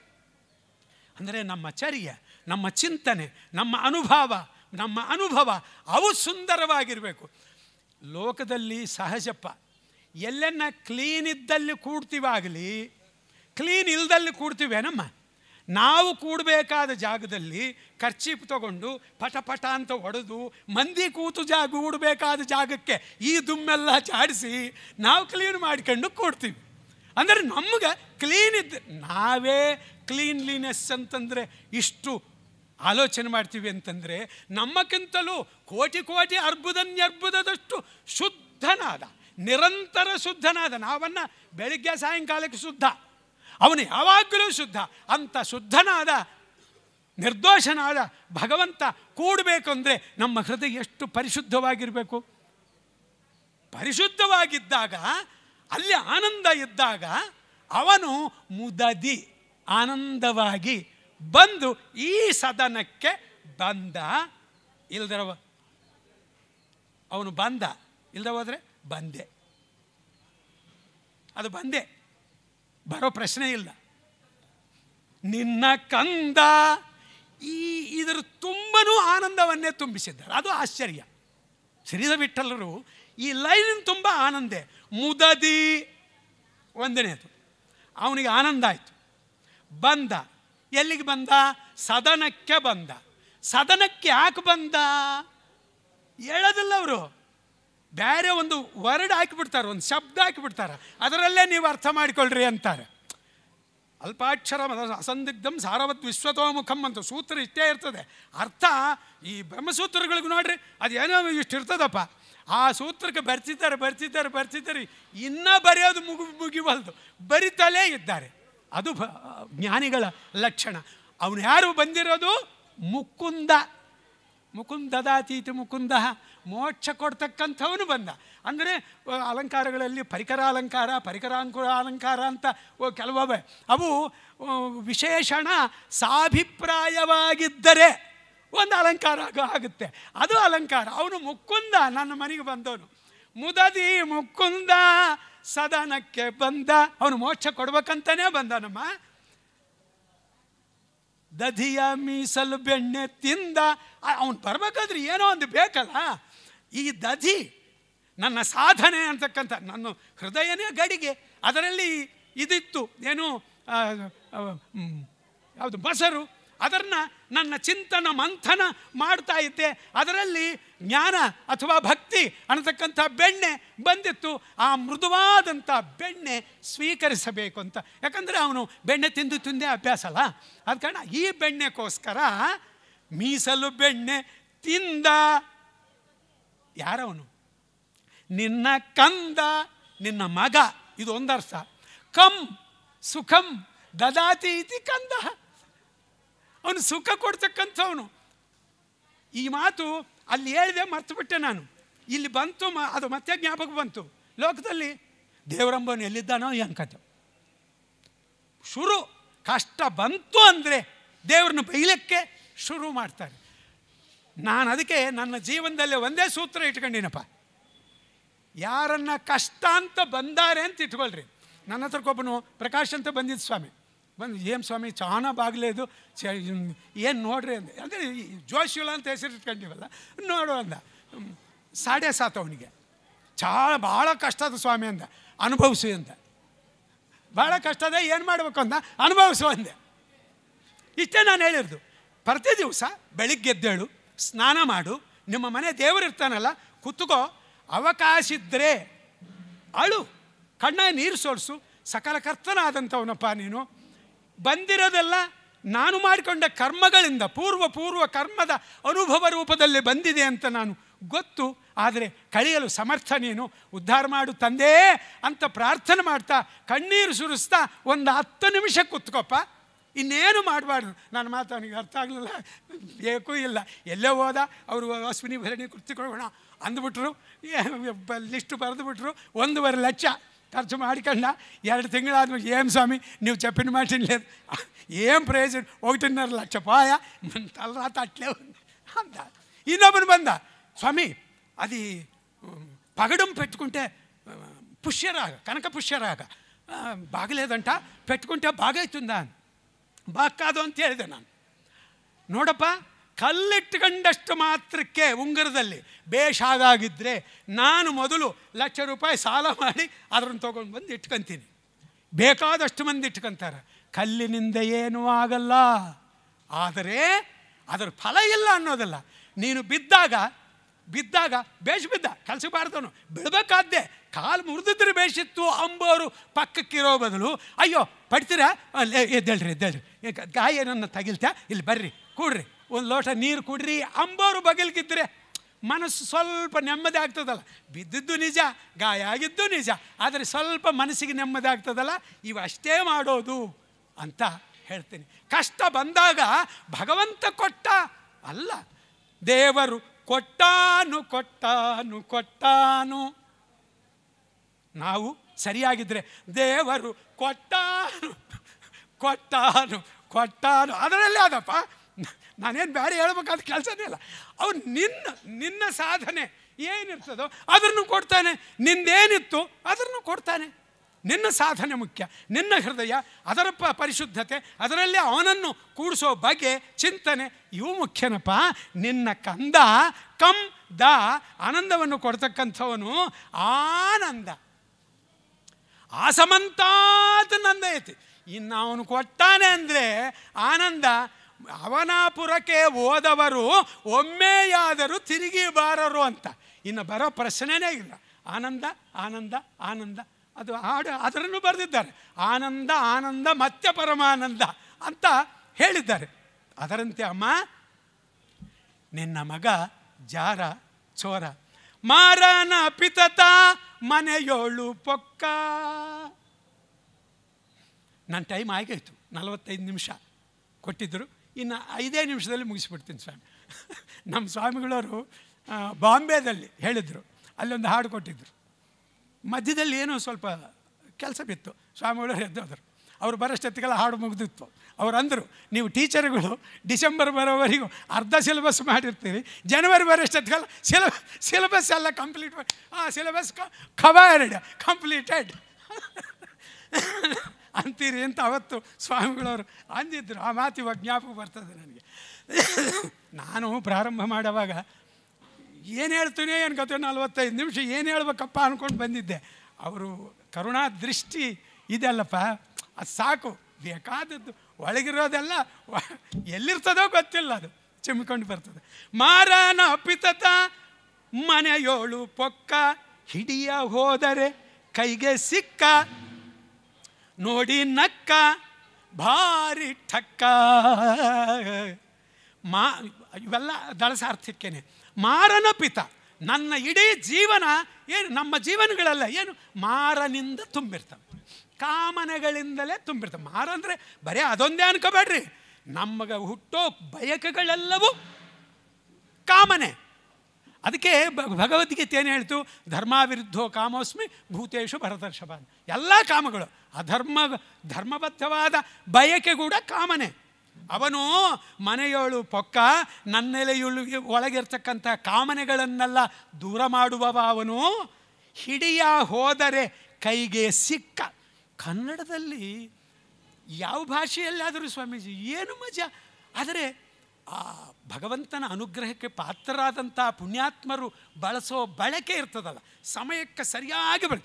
Speaker 2: ಅಂದರೆ ನಮ್ಮ ಚರ್ಯ ನಮ್ಮ ಚಿಂತನೆ ನಮ್ಮ ಅನುಭವ ನಮ್ಮ ಅನುಭವ ಅವು ಸುಂದರವಾಗಿರಬೇಕು ಲೋಕದಲ್ಲಿ ಸಹಜಪ್ಪ ಎಲ್ಲೆನ್ನ ಕ್ಲೀನ್ ಇದ್ದಲ್ಲಿ ಕೂಡ್ತೀವಾಗಲಿ ಕ್ಲೀನ್ ಇಲ್ದಲ್ಲಿ ಕೂಡ್ತೀವೇನಮ್ಮ ನಾವು ಕೂಡಬೇಕಾದ ಜಾಗದಲ್ಲಿ ಖರ್ಚೀಪ್ ತಗೊಂಡು ಪಟ ಪಟ ಅಂತ ಹೊಡೆದು ಮಂದಿ ಕೂತು ಜಾಗ ಕೂಡಬೇಕಾದ ಜಾಗಕ್ಕೆ ಈ ದುಮ್ಮೆಲ್ಲ ಚಾಡಿಸಿ ನಾವು ಕ್ಲೀನ್ ಮಾಡ್ಕೊಂಡು ಕೂಡ್ತೀವಿ ಅಂದರೆ ನಮ್ಗೆ ಕ್ಲೀನ್ ಇದ್ದ ನಾವೇ ಕ್ಲೀನ್ಲಿನೆಸ್ ಅಂತಂದರೆ ಇಷ್ಟು ಆಲೋಚನೆ ಮಾಡ್ತೀವಿ ಅಂತಂದರೆ ನಮ್ಮಕ್ಕಿಂತಲೂ ಕೋಟಿ ಕೋಟಿ ಅರ್ಬುದನ್ಯರ್ಬುದದಷ್ಟು ಶುದ್ಧನಾದ ನಿರಂತರ ಶುದ್ಧನಾದ ನಾವನ್ನು ಬೆಳಿಗ್ಗೆ ಸಾಯಂಕಾಲಕ್ಕೆ ಶುದ್ಧ ಅವನು ಯಾವಾಗಲೂ ಶುದ್ಧ ಅಂಥ ಶುದ್ಧನಾದ ನಿರ್ದೋಷನಾದ ಭಗವಂತ ಕೂಡಬೇಕು ಅಂದರೆ ನಮ್ಮ ಹೃದಯ ಎಷ್ಟು ಪರಿಶುದ್ಧವಾಗಿರಬೇಕು ಪರಿಶುದ್ಧವಾಗಿದ್ದಾಗ ಅಲ್ಲಿ ಆನಂದ ಇದ್ದಾಗ ಅವನು ಮುದದಿ ಆನಂದವಾಗಿ ಬಂದು ಈ ಸದನಕ್ಕೆ ಬಂದ ಇಲ್ದರವ ಅವನು ಬಂದ ಇಲ್ಲದ ಹೋದರೆ ಬಂದೆ ಅದು ಬಂದೆ ಬರೋ ಪ್ರಶ್ನೆ ಇಲ್ಲ ನಿನ್ನ ಕಂದ ಈ ಇದರ ತುಂಬನೂ ಆನಂದವನ್ನೇ ತುಂಬಿಸಿದ್ದಾರೆ ಅದು ಆಶ್ಚರ್ಯ ಶ್ರೀಧ ವಿಠಲರು ಈ ಲೈನ್ ತುಂಬ ಆನಂದೆ ಮುದದಿ ಒಂದನೇದು ಅವನಿಗೆ ಆನಂದ ಆಯಿತು ಬಂದ ಎಲ್ಲಿಗೆ ಬಂದ ಸದನಕ್ಕೆ ಬಂದ ಸದನಕ್ಕೆ ಯಾಕೆ ಬಂದ ಹೇಳೋದಿಲ್ಲ ಅವರು ಬೇರೆ ಒಂದು ವರ್ಡ್ ಹಾಕಿಬಿಡ್ತಾರೆ ಒಂದು ಶಬ್ದ ಹಾಕಿಬಿಡ್ತಾರೆ ಅದರಲ್ಲೇ ನೀವು ಅರ್ಥ ಮಾಡಿಕೊಳ್ಳ್ರಿ ಅಂತಾರೆ ಅಲ್ಪಾಕ್ಷರ ಅಸಂದಿಗ್ಧಂ ಸಾರವತ್ ವಿಶ್ವತೋಮುಖಂ ಅಂತ ಸೂತ್ರ ಇಷ್ಟೇ ಇರ್ತದೆ ಅರ್ಥ ಈ ಬ್ರಹ್ಮಸೂತ್ರಗಳಿಗೆ ನೋಡ್ರಿ ಅದೇನೋ ಇಷ್ಟು ಇರ್ತದಪ್ಪ ಆ ಸೂತ್ರಕ್ಕೆ ಬರ್ತಿದ್ದಾರೆ ಬರ್ತಿದ್ದಾರೆ ಬರ್ತಿದ್ದಾರೆ ಇನ್ನೂ ಬರೆಯೋದು ಮುಗಿ ಮುಗಿವಲ್ದು ಬರಿತಲೇ ಇದ್ದಾರೆ ಅದು ಜ್ಞಾನಿಗಳ ಲಕ್ಷಣ ಅವನು ಯಾರು ಬಂದಿರೋದು ಮುಕುಂದ ಮುಕುಂದದಾತೀತಿ ಮುಕುಂದ ಮೋಕ್ಷ ಕೊಡ್ತಕ್ಕಂಥವನು ಬಂದ ಅಂದರೆ ಅಲಂಕಾರಗಳಲ್ಲಿ ಪರಿಕರ ಅಲಂಕಾರ ಪರಿಕರಾಂಕುರ ಅಲಂಕಾರ ಅಂತ ಕೆಲವೇ ಅವು ವಿಶೇಷಣ ಸಾಭಿಪ್ರಾಯವಾಗಿದ್ದರೆ ಒಂದು ಅಲಂಕಾರ ಆಗುತ್ತೆ ಅದು ಅಲಂಕಾರ ಅವನು ಮುಕುಂದ ನನ್ನ ಮನೆಗೆ ಬಂದವನು ಮುದದಿ ಮುಕುಂದ ಸದನಕ್ಕೆ ಬಂದ ಅವನು ಮೋಕ್ಷ ಬಂದ ನಮ್ಮ ದಧಿಯ ಮೀಸಲು ಬೆಣ್ಣೆ ತಿಂದ ಅವನು ಬರಬೇಕಾದ್ರೆ ಏನೋ ಒಂದು ಬೇಕಲ್ಲ ಈ ದಧಿ ನನ್ನ ಸಾಧನೆ ಅಂತಕ್ಕಂಥ ನನ್ನ ಹೃದಯನೇ ಗಡಿಗೆ ಅದರಲ್ಲಿ ಇದಿತ್ತು ಏನು ಯಾವುದು ಬಸರು ಅದನ್ನು ನನ್ನ ಚಿಂತನ ಮಂಥನ ಮಾಡ್ತಾ ಇದ್ದೆ ಅದರಲ್ಲಿ ಜ್ಞಾನ ಅಥವಾ ಭಕ್ತಿ ಅನ್ನತಕ್ಕಂಥ ಬೆಣ್ಣೆ ಬಂದಿತ್ತು ಆ ಮೃದುವಾದಂಥ ಬೆಣ್ಣೆ ಸ್ವೀಕರಿಸಬೇಕು ಅಂತ ಯಾಕಂದರೆ ಅವನು ಬೆಣ್ಣೆ ತಿಂದು ತಿಂದೇ ಅಭ್ಯಾಸ ಅಲ್ಲ ಆದ ಕಾರಣ ಈ ಬೆಣ್ಣೆಗೋಸ್ಕರ ಮೀಸಲು ಬೆಣ್ಣೆ ತಿಂದ ಯಾರವನು ನಿನ್ನ ಕಂದ ನಿನ್ನ ಮಗ ಇದು ಒಂದರ್ಥ ಕಂ ಸುಖಂ ದದಾತಿ ಇತಿ ಕಂದ ಅವನು ಸುಖ ಕೊಡ್ತಕ್ಕಂಥವನು ಈ ಮಾತು ಅಲ್ಲಿ ಹೇಳಿದೆ ಮರ್ತು ಬಿಟ್ಟೆ ನಾನು ಇಲ್ಲಿ ಬಂತು ಮ ಅದು ಮತ್ತೆ ಜ್ಞಾಪಕ ಬಂತು ಲೋಕದಲ್ಲಿ ದೇವರಂಬನು ಎಲ್ಲಿದ್ದಾನೋ ಏನು ಕತೆ ಶುರು ಕಷ್ಟ ಬಂತು ಅಂದರೆ ದೇವ್ರನ್ನ ಬೈಲಿಕ್ಕೆ ಶುರು ಮಾಡ್ತಾರೆ ನಾನು ಅದಕ್ಕೆ ನನ್ನ ಜೀವನದಲ್ಲಿ ಒಂದೇ ಸೂತ್ರ ಇಟ್ಕೊಂಡಿನಪ್ಪ ಯಾರನ್ನ ಕಷ್ಟ ಅಂತ ಬಂದಾರೆ ಅಂತ ಇಟ್ಕೊಳ್ರಿ ನನ್ನ ಹತ್ರಕ್ಕೊಬ್ಬನು ಪ್ರಕಾಶ್ ಅಂತ ಬಂದಿದ್ದು ಸ್ವಾಮಿ ಬಂದು ಏನು ಸ್ವಾಮಿ ಚಾನ ಬಾಗ್ಲೇದು ಏನು ನೋಡ್ರಿ ಅಂದೆ ಅಂದರೆ ಜೋಶಿಗಳು ಅಂತ ಹೆಸರು ಇಟ್ಕೊಂಡಿವಲ್ಲ ನೋಡು ಅಂದ ಸಾಡೆ ಸಾತ ಅವನಿಗೆ ಚಾ ಭಾಳ ಕಷ್ಟದ ಸ್ವಾಮಿ ಅಂದ ಅನುಭವಿಸು ಅಂದ ಭಾಳ ಕಷ್ಟದ ಏನು ಮಾಡಬೇಕು ಅಂದ ಅನುಭವಿಸು ಅಂದೆ ಇಷ್ಟೇ ನಾನು ಹೇಳಿರೋದು ಪ್ರತಿ ದಿವಸ ಎದ್ದೇಳು ಸ್ನಾನ ಮಾಡು ನಿಮ್ಮ ಮನೆ ಇರ್ತಾನಲ್ಲ ಕುತ್ಕೋ ಅವಕಾಶ ಇದ್ದರೆ ಅಳು ಕಣ್ಣ ನೀರು ಸೋರಿಸು ಸಕಲ ಕರ್ತನಾದಂಥವನಪ್ಪ ನೀನು ಬಂದಿರೋದೆಲ್ಲ ನಾನು ಮಾಡಿಕೊಂಡ ಕರ್ಮಗಳಿಂದ ಪೂರ್ವ ಪೂರ್ವ ಕರ್ಮದ ಅನುಭವ ರೂಪದಲ್ಲಿ ಬಂದಿದೆ ಅಂತ ನಾನು ಗೊತ್ತು ಆದರೆ ಕಳೆಯಲು ಸಮರ್ಥನೇನು ಉದ್ಧಾರ ಮಾಡು ತಂದೆ ಅಂತ ಪ್ರಾರ್ಥನೆ ಮಾಡ್ತಾ ಕಣ್ಣೀರು ಸುರಿಸ್ತಾ ಒಂದು ಹತ್ತು ನಿಮಿಷ ಕೂತ್ಕೊಪ್ಪ ಇನ್ನೇನು ಮಾಡಬಾರ್ದು ನನ್ನ ಮಾತು ಅವನಿಗೆ ಅರ್ಥ ಆಗಲಿಲ್ಲ ಬೇಕೂ ಇಲ್ಲ ಎಲ್ಲೇ ಹೋದ ಅವರು ಅಶ್ವಿನಿ ಭರಣಿ ಕೊಡೋಣ ಅಂದ್ಬಿಟ್ರು ಲಿಸ್ಟು ಬರೆದುಬಿಟ್ರು ಒಂದೂವರೆ ಲಕ್ಷ తర్చు ఆడికన్నా ಎರಡು ತಿಂಗಳಾದ್ಮೇಲೆ ఏం స్వామి నువ్వు చెప్పిన మాట లేదు ఏం ప్రయోజనం ఒకటిన్నర లక్ష పాయా మన తలరాత అట్లే ఉంది అంత ఈనొబ్బని బందా స్వామి అది పగడం పెట్టుకుంటే పుష్యరాగ కనక పుష్యరాగ బాగలేదంట పెట్టుకుంటే బాగైతుందా అని బాగా కాదు అని ಹೇಳಿದೆ ನಾನು ಕಲ್ಲಿಟ್ಕೊಂಡಷ್ಟು ಮಾತ್ರಕ್ಕೆ ಉಂಗುರದಲ್ಲಿ ಬೇಷಾಗಾಗಿದ್ದರೆ ನಾನು ಮೊದಲು ಲಕ್ಷ ರೂಪಾಯಿ ಸಾಲ ಮಾಡಿ ಅದನ್ನು ತೊಗೊಂಡು ಬಂದು ಇಟ್ಕೊತೀನಿ ಬೇಕಾದಷ್ಟು ಮಂದಿ ಇಟ್ಕೊತಾರೆ ಕಲ್ಲಿನಿಂದ ಏನೂ ಆಗಲ್ಲ ಆದರೆ ಅದರ ಫಲ ಇಲ್ಲ ಅನ್ನೋದಲ್ಲ ನೀನು ಬಿದ್ದಾಗ ಬಿದ್ದಾಗ ಬೇಷ್ ಬಿದ್ದ ಕಲಿಸಬಾರ್ದವನು ಬಿಡಬೇಕಾದ್ದೆ ಕಾಲು ಮುರಿದಿದ್ರೆ ಬೇಷಿತ್ತು ಅಂಬೋರು ಪಕ್ಕಕ್ಕಿರೋ ಬದಲು ಅಯ್ಯೋ ಪಡ್ತೀರಾ ಎದ್ದೇಳ್ರಿ ಎದ್ದೇಳ್ರಿ ಗಾಯ ನನ್ನ ತಗಿಲ್ತಾ ಇಲ್ಲಿ ಬರ್ರಿ ಕೂಡ್ರಿ ಒಂದು ಲೋಟ ನೀರು ಕುಡ್ರಿ ಅಂಬೋರು ಬಗಲ್ಗಿದ್ದರೆ ಮನಸ್ಸು ಸ್ವಲ್ಪ ನೆಮ್ಮದಿ ಆಗ್ತದಲ್ಲ ಬಿದ್ದಿದ್ದು ನಿಜ ಗಾಯ ಆಗಿದ್ದು ನಿಜ ಆದರೆ ಸ್ವಲ್ಪ ಮನಸ್ಸಿಗೆ ನೆಮ್ಮದಿ ಆಗ್ತದಲ್ಲ ಇವು ಅಷ್ಟೇ ಮಾಡೋದು ಅಂತ ಹೇಳ್ತೀನಿ ಕಷ್ಟ ಬಂದಾಗ ಭಗವಂತ ಕೊಟ್ಟ ಅಲ್ಲ ದೇವರು ಕೊಟ್ಟಾನು ಕೊಟ್ಟಾನು ಕೊಟ್ಟಾನು ನಾವು ಸರಿಯಾಗಿದ್ದರೆ ದೇವರು ಕೊಟ್ಟಾನು ಕೊಟ್ಟಾನು ಕೊಟ್ಟಾನು ಅದರಲ್ಲೇ ಅದಪ್ಪ ನಾನೇನು ಬೇರೆ ಹೇಳ್ಬೇಕಾದ ಕೆಲಸನೇ ಇಲ್ಲ ಅವ್ರು ನಿನ್ನ ನಿನ್ನ ಸಾಧನೆ ಏನಿರ್ತದೋ ಅದನ್ನು ಕೊಡ್ತಾನೆ ನಿಂದೇನಿತ್ತು ಅದನ್ನು ಕೊಡ್ತಾನೆ ನಿನ್ನ ಸಾಧನೆ ಮುಖ್ಯ ನಿನ್ನ ಹೃದಯ ಅದರ ಪರಿಶುದ್ಧತೆ ಅದರಲ್ಲಿ ಅವನನ್ನು ಕೂಡಿಸೋ ಬಗೆ ಚಿಂತನೆ ಇವು ಮುಖ್ಯನಪ್ಪ ನಿನ್ನ ಕಂದ ಕಂ ದ ಆನಂದವನ್ನು ಕೊಡ್ತಕ್ಕಂಥವನು ಆನಂದ ಆಸಮಂತಾದ ನಂದೈತಿ ಇನ್ನು ಅವನು ಕೊಟ್ಟಾನೆ ಅಂದರೆ ಆನಂದ ಅವನಾಪುರಕ್ಕೆ ಹೋದವರು ಒಮ್ಮೆಯಾದರೂ ತಿರುಗಿ ಬಾರರು ಅಂತ ಇನ್ನು ಬರೋ ಪ್ರಶ್ನೆನೇ ಇಲ್ಲ ಆನಂದ ಆನಂದ ಆನಂದ ಅದು ಹಾಡು ಅದರನ್ನು ಬರೆದಿದ್ದಾರೆ ಆನಂದ ಆನಂದ ಮತ್ತೆ ಪರಮಾನಂದ ಅಂತ ಹೇಳಿದ್ದಾರೆ ಅದರಂತೆ ಅಮ್ಮ ನಿನ್ನ ಮಗ ಜಾರ ಚೋರ ಮಾರನ ಪಿತತ ಮನೆಯೋಳು ಪೊಕ್ಕ ನನ್ನ ಟೈಮ್ ಆಗೋಯ್ತು ನಲವತ್ತೈದು ನಿಮಿಷ ಕೊಟ್ಟಿದ್ದರು ಇನ್ನು ಐದೇ ನಿಮಿಷದಲ್ಲಿ ಮುಗಿಸ್ಬಿಡ್ತೀನಿ ಸ್ವಾಮಿ ನಮ್ಮ ಸ್ವಾಮಿಗಳವರು ಬಾಂಬೆದಲ್ಲಿ ಹೇಳಿದರು ಅಲ್ಲೊಂದು ಹಾಡು ಕೊಟ್ಟಿದ್ದರು ಮಧ್ಯದಲ್ಲಿ ಏನೋ ಸ್ವಲ್ಪ ಕೆಲಸ ಬಿತ್ತು ಸ್ವಾಮಿಗಳು ಎದ್ದೋದರು ಅವ್ರು ಬರೋಷ್ಟೊತ್ತಿಗೆಲ್ಲ ಹಾಡು ಮುಗಿದಿತ್ತು ಅವ್ರು ಅಂದರು ನೀವು ಟೀಚರ್ಗಳು ಡಿಸೆಂಬರ್ ಬರೋವರೆಗೂ ಅರ್ಧ ಸಿಲೆಬಸ್ ಮಾಡಿರ್ತೀರಿ ಜನವರಿ ಬರೋಷ್ಟೊತ್ತಿಗೆಲ್ಲ ಸಿಲೆಬ ಸಿಲೆಬಸ್ ಎಲ್ಲ ಕಂಪ್ಲೀಟ್ ಮಾಡಿ ಆ ಸಿಲೆಬಸ್ ಕವರ್ಡ್ ಕಂಪ್ಲೀಟೆಡ್ ಅಂತೀರಿ ಅಂತ ಅವತ್ತು ಸ್ವಾಮಿಗಳವರು ಅಂದಿದ್ರು ಆ ಮಾತು ಇವಾಗ ಜ್ಞಾಪಕ ಬರ್ತದೆ ನನಗೆ ನಾನು ಪ್ರಾರಂಭ ಮಾಡುವಾಗ ಏನು ಹೇಳ್ತೀನಿ ಏನು ಕತೆ ನಲ್ವತ್ತೈದು ನಿಮಿಷ ಏನು ಹೇಳ್ಬೇಕಪ್ಪ ಅಂದ್ಕೊಂಡು ಬಂದಿದ್ದೆ ಅವರು ಕರುಣಾ ದೃಷ್ಟಿ ಇದೆಲ್ಲಪ್ಪ ಅದು ಸಾಕು ಬೇಕಾದದ್ದು ಒಳಗಿರೋದೆಲ್ಲ ಎಲ್ಲಿರ್ತದೋ ಗೊತ್ತಿಲ್ಲ ಅದು ಚಿಮ್ಕೊಂಡು ಬರ್ತದೆ ಮಾರನ ಪಿತತ ಮನೆಯೋಳು ಪೊಕ್ಕ ಹಿಡಿಯ ಹೋದರೆ ಕೈಗೆ ಸಿಕ್ಕ ನೋಡಿ ನಕ್ಕ ಭಾರಿ ಠಕ್ಕ ಮಾ ಇವೆಲ್ಲ ದಳಸಾರ್ಥಕ್ಕೇನೆ ಮಾರನ ಪಿತ ನನ್ನ ಇಡೀ ಜೀವನ ಏನು ನಮ್ಮ ಜೀವನಗಳಲ್ಲ ಏನು ಮಾರನಿಂದ ತುಂಬಿರ್ತವೆ ಕಾಮನೆಗಳಿಂದಲೇ ತುಂಬಿರ್ತವೆ ಮಾರ ಅಂದರೆ ಬರೀ ಅದೊಂದೇ ಅನ್ಕೋಬೇಡ್ರಿ ನಮಗೆ ಹುಟ್ಟೋ ಬಯಕೆಗಳೆಲ್ಲವೂ ಕಾಮನೆ ಅದಕ್ಕೆ ಭಗವದ್ಗೀತೆ ಹೇಳ್ತು ಧರ್ಮ ಕಾಮೋಸ್ಮಿ ಭೂತೇಶು ಭರತರ್ಷಭ ಎಲ್ಲ ಕಾಮಗಳು ಅಧರ್ಮ ಧರ್ಮಬದ್ಧವಾದ ಬಯಕೆ ಕೂಡ ಕಾಮನೆ ಅವನು ಮನೆಯೋಳು ಪೊಕ್ಕ ನನ್ನೆಲೆಯುಳು ಒಳಗಿರ್ತಕ್ಕಂಥ ಕಾಮನೆಗಳನ್ನೆಲ್ಲ ದೂರ ಮಾಡುವವ ಅವನು ಹಿಡಿಯ ಹೋದರೆ ಕೈಗೆ ಸಿಕ್ಕ ಕನ್ನಡದಲ್ಲಿ ಯಾವ ಭಾಷೆಯಲ್ಲಾದರೂ ಸ್ವಾಮೀಜಿ ಏನು ಮಜಾ ಆದರೆ ಆ ಭಗವಂತನ ಅನುಗ್ರಹಕ್ಕೆ ಪಾತ್ರರಾದಂಥ ಪುಣ್ಯಾತ್ಮರು ಬಳಸೋ ಬಳಕೆ ಇರ್ತದಲ್ಲ ಸಮಯಕ್ಕೆ ಸರಿಯಾಗಿ ಬಳ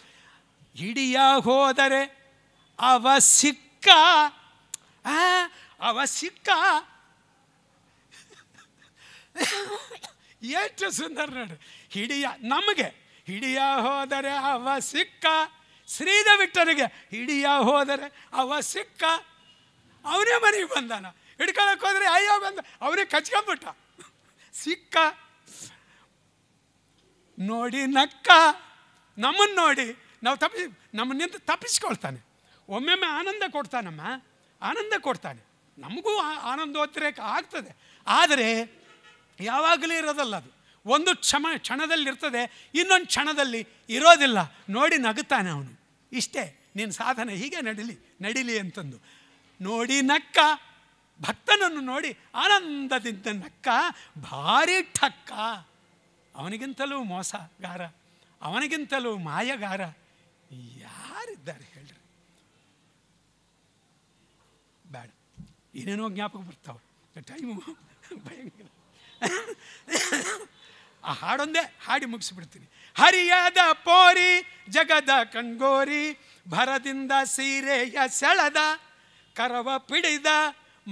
Speaker 2: ಹಿಡಿಯ ಹೋದರೆ ಅವ ಸಿಕ್ಕ ಅವ ಸಿಕ್ಕ ಎಷ್ಟು ಸುಂದರ ನೋಡ್ರಿ ಹಿಡಿಯ ನಮಗೆ ಹಿಡಿಯ ಹೋದರೆ ಅವ ಸಿಕ್ಕ ಶ್ರೀದ ಬಿಟ್ಟರಿಗೆ ಹಿಡಿಯ ಹೋದರೆ ಅವ ಸಿಕ್ಕ ಅವನೇ ಮನೆಗೆ ಬಂದಾನ ಹಿಡ್ಕೊಳಕ್ಕೆ ಹೋದ್ರೆ ಅಯ್ಯೋ ಬಂದು ಅವ್ರಿಗೆ ಕಚ್ಕೊಂಬಿಟ್ಟ ಸಿಕ್ಕ ನೋಡಿ ನಕ್ಕ ನಮ್ಮನ್ನು ನೋಡಿ ನಾವು ತಪ್ಪಿ ನಮ್ಮನ್ನಿಂದ ತಪ್ಪಿಸ್ಕೊಳ್ತಾನೆ ಒಮ್ಮೆಮ್ಮೆ ಆನಂದ ಕೊಡ್ತಾನಮ್ಮ ಆನಂದ ಕೊಡ್ತಾನೆ ನಮಗೂ ಆನಂದೋದ್ರೇಕ ಆಗ್ತದೆ ಆದರೆ ಯಾವಾಗಲೂ ಇರೋದಲ್ಲ ಅದು ಒಂದು ಕ್ಷಮ ಕ್ಷಣದಲ್ಲಿ ಇರ್ತದೆ ಇನ್ನೊಂದು ಕ್ಷಣದಲ್ಲಿ ಇರೋದಿಲ್ಲ ನೋಡಿ ನಗುತ್ತಾನೆ ಅವನು ಇಷ್ಟೇ ನಿನ್ನ ಸಾಧನೆ ಹೀಗೆ ನಡಿಲಿ ನಡಿಲಿ ಅಂತಂದು ನೋಡಿ ನಕ್ಕ ಭಕ್ತನನ್ನು ನೋಡಿ ಆನಂದದಿಂದ ನಕ್ಕ ಭಾರಿ ಠಕ್ಕ ಅವನಿಗಿಂತಲೂ ಮೋಸಗಾರ ಅವನಿಗಿಂತಲೂ ಮಾಯಗಾರ ಯಾರಿದ್ದಾರೆ ಹೇಳ್ರಿ ಬೇಡ ಏನೇನೋ ಜ್ಞಾಪಕ ಬರ್ತಾವೆ ಟೈಮು ಭಯಂಕರ ಆ ಹಾಡೊಂದೇ ಹಾಡಿ ಮುಗಿಸ್ಬಿಡ್ತೀನಿ ಹರಿಯದ ಪೋರಿ ಜಗದ ಕಣ್ಗೋರಿ ಭರದಿಂದ ಸೀರೆಯ ಸೆಳೆದ ಕರವ ಪಿಡಿದ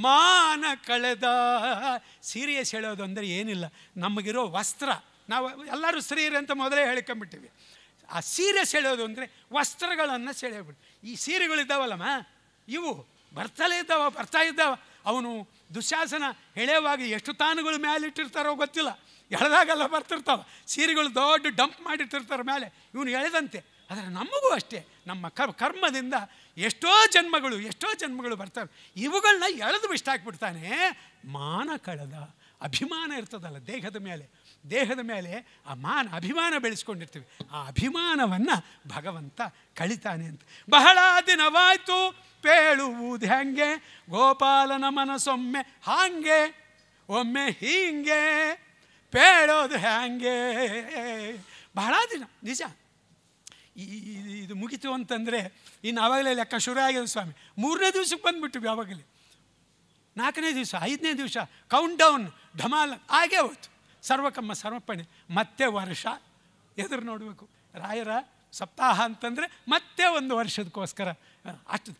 Speaker 2: ಮಾನ ಕಳೆದ ಸೀರಿಯಸ್ ಹೇಳೋದು ಅಂದರೆ ಏನಿಲ್ಲ ನಮಗಿರೋ ವಸ್ತ್ರ ನಾವು ಎಲ್ಲರೂ ಸ್ತ್ರೀಯರು ಅಂತ ಮೊದಲೇ ಹೇಳ್ಕೊಂಬಿಟ್ಟಿವಿ ಆ ಸೀರೆ ಸೆಳೆಯೋದು ಅಂದರೆ ವಸ್ತ್ರಗಳನ್ನು ಸೆಳೆಯೋಬಿಟ್ಟು ಈ ಸೀರೆಗಳಿದ್ದಾವಲ್ಲಮ್ಮ ಇವು ಬರ್ತಲೇ ಇದ್ದಾವ ಬರ್ತಾ ಇದ್ದಾವ ಅವನು ದುಶಾಸನ ಎಳೆಯುವಾಗ ಎಷ್ಟು ತಾನುಗಳು ಮೇಲೆ ಇಟ್ಟಿರ್ತಾರೋ ಗೊತ್ತಿಲ್ಲ ಎಳೆದಾಗೆಲ್ಲ ಬರ್ತಿರ್ತಾವ ಸೀರೆಗಳು ದೊಡ್ಡ ಡಂಪ್ ಮಾಡಿಟ್ಟಿರ್ತಾರೆ ಮೇಲೆ ಇವನು ಎಳೆದಂತೆ ಆದರೆ ನಮಗೂ ಅಷ್ಟೇ ನಮ್ಮ ಕರ್ಮದಿಂದ ಎಷ್ಟೋ ಜನ್ಮಗಳು ಎಷ್ಟೋ ಜನ್ಮಗಳು ಬರ್ತವೆ ಇವುಗಳನ್ನ ಎಳೆದು ಹಾಕ್ಬಿಡ್ತಾನೆ ಮಾನ ಕಳೆದ ಅಭಿಮಾನ ಇರ್ತದಲ್ಲ ದೇಹದ ಮೇಲೆ ದೇಹದ ಮೇಲೆ ಆ ಮಾನ ಅಭಿಮಾನ ಬೆಳೆಸ್ಕೊಂಡಿರ್ತೀವಿ ಆ ಅಭಿಮಾನವನ್ನು ಭಗವಂತ ಕಳಿತಾನೆ ಅಂತ ಬಹಳ ದಿನವಾಯಿತು ಪೇಳುವುದು ಹಂಗೆ ಗೋಪಾಲನ ಮನಸ್ಸೊಮ್ಮೆ ಹಾಂಗೆ ಒಮ್ಮೆ ಹೀಗೆ ಪೇಳೋದು ಹ್ಯಾಂಗೆ ಬಹಳ ದಿನ ನಿಜ ಇದು ಮುಗಿತು ಅಂತಂದರೆ ಇನ್ನು ಆವಾಗಲೇ ಲೆಕ್ಕ ಶುರು ಆಗಿದೆ ಸ್ವಾಮಿ ಮೂರನೇ ದಿವಸಕ್ಕೆ ಬಂದುಬಿಟ್ಟಿವಿ ಯಾವಾಗಲೇ ನಾಲ್ಕನೇ ದಿವಸ ಐದನೇ ದಿವಸ ಕೌಂಟ್ ಡೌನ್ ಢಮಾಲ್ ಆಗೇ ಹೋಯ್ತು ಸರ್ವಕಮ್ಮ ಸರ್ವಪಣೆ ಮತ್ತೆ ವರ್ಷ ಎದುರು ನೋಡಬೇಕು ರಾಯರ ಸಪ್ತಾಹ ಅಂತಂದರೆ ಮತ್ತೆ ಒಂದು ವರ್ಷದಕ್ಕೋಸ್ಕರ ಅಷ್ಟು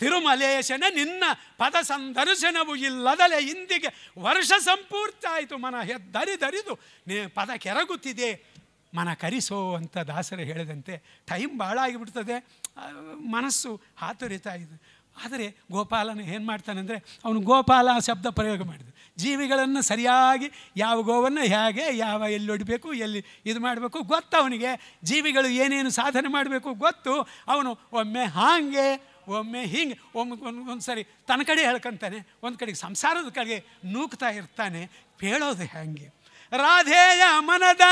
Speaker 2: ತಿರುಮಲೇಶನ ನಿನ್ನ ಪದ ಸಂದರ್ಶನವು ಇಲ್ಲದಲೇ ಇಂದಿಗೆ ವರ್ಷ ಸಂಪೂರ್ತಿ ಆಯಿತು ಮನ ಹೆದ್ದರಿದರಿದು ದರಿದು ಪದ ಕೆರಗುತ್ತಿದೆ ಮನ ಕರಿಸೋ ಅಂತ ದಾಸರು ಹೇಳಿದಂತೆ ಟೈಮ್ ಭಾಳ ಆಗಿಬಿಡ್ತದೆ ಮನಸ್ಸು ಹಾತುರಿತಾ ಇದೆ ಆದರೆ ಗೋಪಾಲನ ಏನು ಮಾಡ್ತಾನೆಂದರೆ ಅವನು ಗೋಪಾಲ ಶಬ್ದ ಪ್ರಯೋಗ ಮಾಡಿದ ಜೀವಿಗಳನ್ನು ಸರಿಯಾಗಿ ಯಾವ ಗೋವನ್ನು ಹೇಗೆ ಯಾವ ಎಲ್ಲಿ ಹೊಡಿಬೇಕು ಎಲ್ಲಿ ಇದು ಮಾಡಬೇಕು ಗೊತ್ತು ಅವನಿಗೆ ಜೀವಿಗಳು ಏನೇನು ಸಾಧನೆ ಮಾಡಬೇಕು ಗೊತ್ತು ಅವನು ಒಮ್ಮೆ ಹಾಗೆ ಒಮ್ಮೆ ಹಿಂಗೆ ಒಮ್ಮೆ ಒಂದೊಂದು ಸರಿ ತನ್ನ ಕಡೆ ಹೇಳ್ಕೊತಾನೆ ಒಂದು ಕಡೆಗೆ ಸಂಸಾರದ ಕಡೆಗೆ ನೂಕ್ತಾ ಇರ್ತಾನೆ ಹೇಳೋದು ಹೇಗೆ ರಾಧೇಯ ಮನದ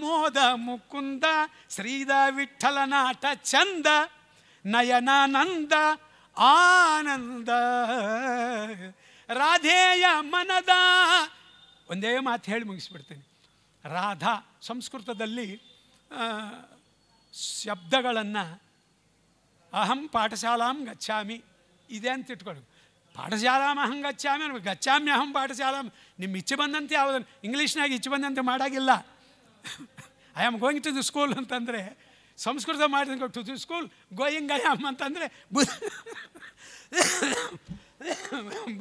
Speaker 2: ಮೋದ ಮುಕುಂದ ಶ್ರೀದ ವಿಠಲನಾಟ ಚಂದ ನಯನಾನಂದ ಆನಂದ ರಾಧೇಯ ಮನದ ಒಂದೇ ಮಾತು ಹೇಳಿ ಮುಗಿಸ್ಬಿಡ್ತೀನಿ ರಾಧಾ ಸಂಸ್ಕೃತದಲ್ಲಿ ಶಬ್ದಗಳನ್ನು ಅಹಂ ಪಾಠಶಾಲಾಂ ಗಚ್ಚಾಮಿ ಇದೆ ಅಂತ ಇಟ್ಕೊಳ್ಳಿ ಪಾಠಶಾಲಾಮಹಂ ಗಚ್ಚಾಮಿ ಅನ್ಬೇಕು ಗಚ್ಚಾಮ್ಯಹಂ ಪಾಠಶಾಲಾಂ ನಿಮ್ಮ ಇಚ್ಛೆ ಬಂದಂತೆ ಯಾವುದನ್ನು ಇಂಗ್ಲೀಷ್ನಾಗ ಇಚ್ಛೆ ಬಂದಂತೆ ಮಾಡಾಗಿಲ್ಲ I am going to the school ಅಂತಂದರೆ ಸಂಸ್ಕೃತ ಮಾಡಿದ to the school going I am ಅಂತಂದರೆ ಬುದ್ಧ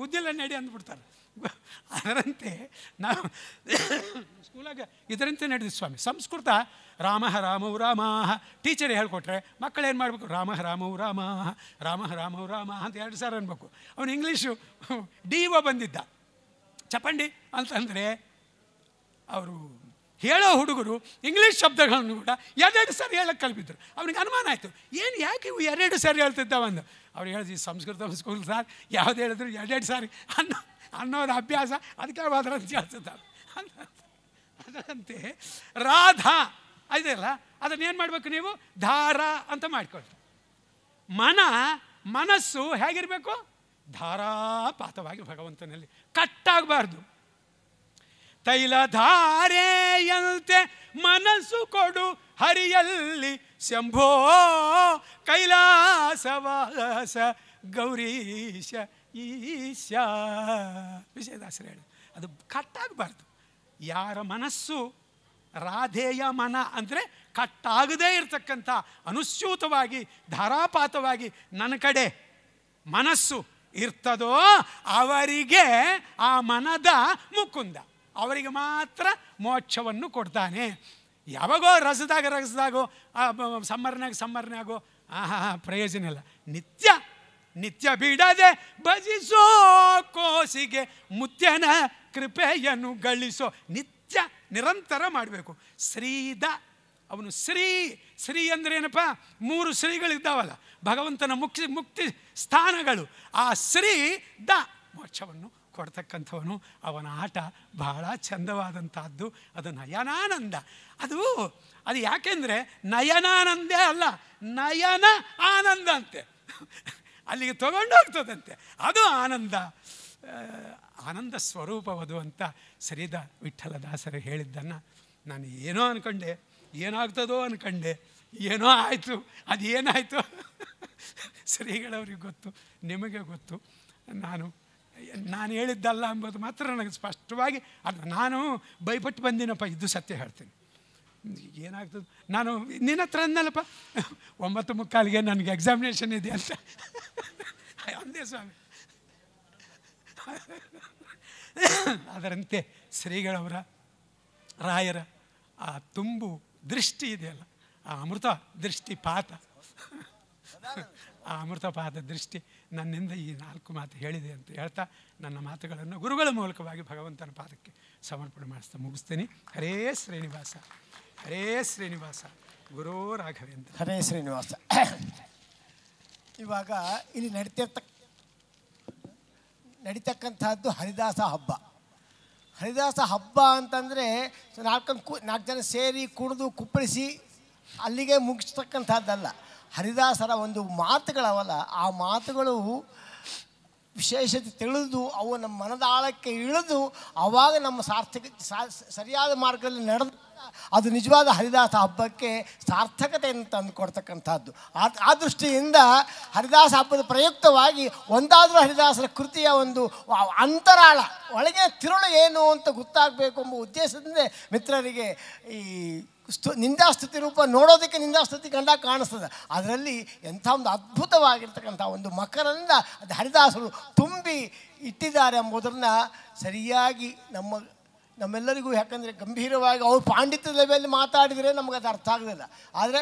Speaker 2: ಬುದ್ಧಿಲ್ಲ ನಡಿ ಅಂದ್ಬಿಡ್ತಾರೆ ಅದರಂತೆ ನಾವು ಸ್ಕೂಲಾಗ ಇದರಂತೆ ನಡೆದಿದೆ ಸ್ವಾಮಿ ಸಂಸ್ಕೃತ ರಾಮ ರಾಮೌ ರಾಮಾಹ ಟೀಚರ್ ಹೇಳ್ಕೊಟ್ರೆ ಮಕ್ಕಳು ಏನು ಮಾಡಬೇಕು ರಾಮ ರಾಮೌ ರಾಮಾಹ ರಾಮ ರಾಮೌ ರಾಮ ಅಂತ ಎರಡು ಸಾರಿ ಅನ್ಬೇಕು ಅವನು ಇಂಗ್ಲೀಷು ಡಿ ಒ ಬಂದಿದ್ದ ಚಪ್ಪಂಡಿ ಅಂತಂದರೆ ಅವರು ಹೇಳೋ ಹುಡುಗರು ಇಂಗ್ಲೀಷ್ ಶಬ್ದಗಳನ್ನು ಕೂಡ ಎರಡೆರಡು ಸಾರಿ ಹೇಳಕ್ಕೆ ಕಲ್ಪಿದ್ರು ಅವನಿಗೆ ಅನುಮಾನ ಆಯಿತು ಏನು ಯಾಕೆ ಇವು ಎರಡೆರಡು ಸಾರಿ ಹೇಳ್ತಿದ್ದಾವಂದು ಅವ್ರು ಹೇಳಿದ್ವಿ ಸಂಸ್ಕೃತ ಸ್ಕೂಲ್ ಸಾರ್ ಯಾವ್ದು ಹೇಳಿದ್ರು ಎರಡೆರಡು ಸಾರಿ ಅನ್ನೋ ಅನ್ನೋದು ಅಭ್ಯಾಸ ಅದಕ್ಕೆ ಹೋದ್ರೆ ಅಂತ ಅಂತ ಅದರಂತೆ ರಾಧಾ ಇದೆಯಲ್ಲ ಅದನ್ನ ಏನು ಮಾಡಬೇಕು ನೀವು ಧಾರ ಅಂತ ಮಾಡಿಕೊಳ್ಳಿ ಮನ ಮನಸ್ಸು ಹೇಗಿರಬೇಕು ಧಾರಾಪಾತವಾಗಿ ಭಗವಂತನಲ್ಲಿ ಕಟ್ಟಾಗಬಾರ್ದು ಧಾರೆಯಂತೆ ಮನಸ್ಸು ಕೊಡು ಹರಿಯಲ್ಲಿ ಶಂಭೋ ಕೈಲಾಸವಾಸ ಗೌರೀಶ ಈಶ ವಿಜಯದಾಸರ ಹೇಳಿ ಅದು ಕಟ್ಟಾಗಬಾರ್ದು ಯಾರ ಮನಸ್ಸು ರಾಧೆಯ ಮನ ಅಂದರೆ ಕಟ್ಟಾಗದೇ ಇರತಕ್ಕಂಥ ಅನುಸ್ಯೂತವಾಗಿ ಧಾರಾಪಾತವಾಗಿ ನನ್ನ ಕಡೆ ಮನಸ್ಸು ಇರ್ತದೋ ಅವರಿಗೆ ಆ ಮನದ ಮುಕುಂದ ಅವರಿಗೆ ಮಾತ್ರ ಮೋಕ್ಷವನ್ನು ಕೊಡ್ತಾನೆ ಯಾವಾಗೋ ರಸದಾಗ ರಸದಾಗೋ ಸಮ್ಮರ್ನಾಗ ಸಮ್ಮರ್ನಾಗೋ ಆಹಾ ಪ್ರಯೋಜನ ಇಲ್ಲ ನಿತ್ಯ ನಿತ್ಯ ಬಿಡದೆ ಭಜಿಸೋ ಕೋಸಿಗೆ ಮುತ್ಯನ ಕೃಪೆಯನ್ನು ಗಳಿಸೋ ನಿತ್ಯ ನಿರಂತರ ಮಾಡಬೇಕು ಶ್ರೀದ ಅವನು ಶ್ರೀ ಶ್ರೀ ಅಂದರೆ ಏನಪ್ಪ ಮೂರು ಶ್ರೀಗಳಿದ್ದಾವಲ್ಲ ಭಗವಂತನ ಮುಕ್ತಿ ಮುಕ್ತಿ ಸ್ಥಾನಗಳು ಆ ಶ್ರೀ ದ ಮೋಕ್ಷವನ್ನು ಕೊಡ್ತಕ್ಕಂಥವನು ಅವನ ಆಟ ಬಹಳ ಚಂದವಾದಂತಹದ್ದು ಅದು ನಯನಾನಂದ ಅದು ಅದು ಯಾಕೆಂದರೆ ನಯನಾನಂದೇ ಅಲ್ಲ ನಯನ ಆನಂದ ಅಂತೆ ಅಲ್ಲಿಗೆ ತಗೊಂಡೋಗ್ತದಂತೆ ಅದು ಆನಂದ ಆನಂದ ಸ್ವರೂಪವದು ಅಂತ ಸರಿದ ವಿಠಲದಾಸರು ಹೇಳಿದ್ದನ್ನು ನಾನು ಏನೋ ಅಂದ್ಕೊಂಡೆ ಏನಾಗ್ತದೋ ಅಂದ್ಕೊಂಡೆ ಏನೋ ಆಯಿತು ಅದು ಏನಾಯಿತು ಸರಿಗಳವ್ರಿಗೆ ಗೊತ್ತು ನಿಮಗೆ ಗೊತ್ತು ನಾನು ನಾನು ಹೇಳಿದ್ದಲ್ಲ ಅಂಬೋದು ಮಾತ್ರ ನನಗೆ ಸ್ಪಷ್ಟವಾಗಿ ಅದು ನಾನು ಭಯಪಟ್ಟು ಬಂದಿನಪ್ಪ ಇದು ಸತ್ಯ ಹೇಳ್ತೀನಿ ಏನಾಗ್ತದೆ ನಾನು ನಿನ್ನ ಹತ್ರ ಅಂದಲ್ಲಪ್ಪ ಒಂಬತ್ತು ಮುಕ್ಕಾಲಿಗೆ ನನಗೆ ಎಕ್ಸಾಮಿನೇಷನ್ ಇದೆ ಅಂತ ಅಂದೆ ಸ್ವಾಮಿ
Speaker 1: ಅದರಂತೆ ಶ್ರೀಗಳವರ ರಾಯರ ಆ ತುಂಬು ದೃಷ್ಟಿ ಇದೆಯಲ್ಲ ಆ ಅಮೃತ ದೃಷ್ಟಿ ಪಾತ
Speaker 2: ಆ ಅಮೃತಪಾದ ದೃಷ್ಟಿ ನನ್ನಿಂದ ಈ ನಾಲ್ಕು ಮಾತು ಹೇಳಿದೆ ಅಂತ ಹೇಳ್ತಾ ನನ್ನ ಮಾತುಗಳನ್ನು ಗುರುಗಳ ಮೂಲಕವಾಗಿ ಭಗವಂತನ ಪಾದಕ್ಕೆ ಸಮರ್ಪಣೆ ಮಾಡಿಸ್ತಾ ಮುಗಿಸ್ತೀನಿ ಹರೇ ಶ್ರೀನಿವಾಸ ಹರೇ ಶ್ರೀನಿವಾಸ ಗುರೋ ರಾಘವೇಂದ್ರ ಹರೇ ಶ್ರೀನಿವಾಸ ಇವಾಗ ಇಲ್ಲಿ ನಡೀತಿರ್ತಕ್ಕ ನಡೀತಕ್ಕಂಥದ್ದು ಹರಿದಾಸ ಹಬ್ಬ ಹರಿದಾಸ ಹಬ್ಬ ಅಂತಂದರೆ ನಾಲ್ಕನ್ನು ಕು ನಾಲ್ಕು ಜನ ಸೇರಿ ಕುಡಿದು ಕುಪ್ಪಳಿಸಿ ಅಲ್ಲಿಗೆ ಮುಗಿಸ್ತಕ್ಕಂಥದ್ದಲ್ಲ ಹರಿದಾಸರ ಒಂದು ಮಾತುಗಳವಲ್ಲ ಆ ಮಾತುಗಳು ವಿಶೇಷತೆ ತಿಳಿದು ಅವು ನಮ್ಮ ಮನದಾಳಕ್ಕೆ ಇಳಿದು ಆವಾಗ ನಮ್ಮ ಸಾರ್ಥಕ ಸರಿಯಾದ ಮಾರ್ಗದಲ್ಲಿ ನಡೆದ ಅದು ನಿಜವಾದ ಹರಿದಾಸ ಹಬ್ಬಕ್ಕೆ ಸಾರ್ಥಕತೆಯನ್ನು ತಂದು ಕೊಡ್ತಕ್ಕಂಥದ್ದು ಆ ದೃಷ್ಟಿಯಿಂದ ಹರಿದಾಸ ಹಬ್ಬದ ಪ್ರಯುಕ್ತವಾಗಿ ಒಂದಾದರೂ ಹರಿದಾಸರ ಕೃತಿಯ ಒಂದು ಅಂತರಾಳ ಒಳಗೆ ತಿರುಳು ಏನು ಅಂತ ಗೊತ್ತಾಗಬೇಕು ಎಂಬ ಉದ್ದೇಶದಿಂದ ಮಿತ್ರರಿಗೆ ಈ ಸ್ತು ನಿಂದಾಸ್ತುತಿ ರೂಪ ನೋಡೋದಕ್ಕೆ ನಿಂದಾಸ್ತುತಿ ಕಂಡ ಕಾಣಿಸ್ತದೆ ಅದರಲ್ಲಿ ಎಂಥ ಒಂದು ಅದ್ಭುತವಾಗಿರ್ತಕ್ಕಂಥ ಒಂದು ಮಕರಂದ ಅದು ಹರಿದಾಸರು ತುಂಬಿ ಇಟ್ಟಿದ್ದಾರೆ ಎಂಬುದನ್ನು ಸರಿಯಾಗಿ ನಮ್ಮ ನಮ್ಮೆಲ್ಲರಿಗೂ ಯಾಕಂದರೆ ಗಂಭೀರವಾಗಿ ಅವ್ರು ಪಾಂಡಿತ್ಯ ಮೇಲೆ ಮಾತಾಡಿದರೆ ಅದು ಅರ್ಥ ಆಗೋದಿಲ್ಲ ಆದರೆ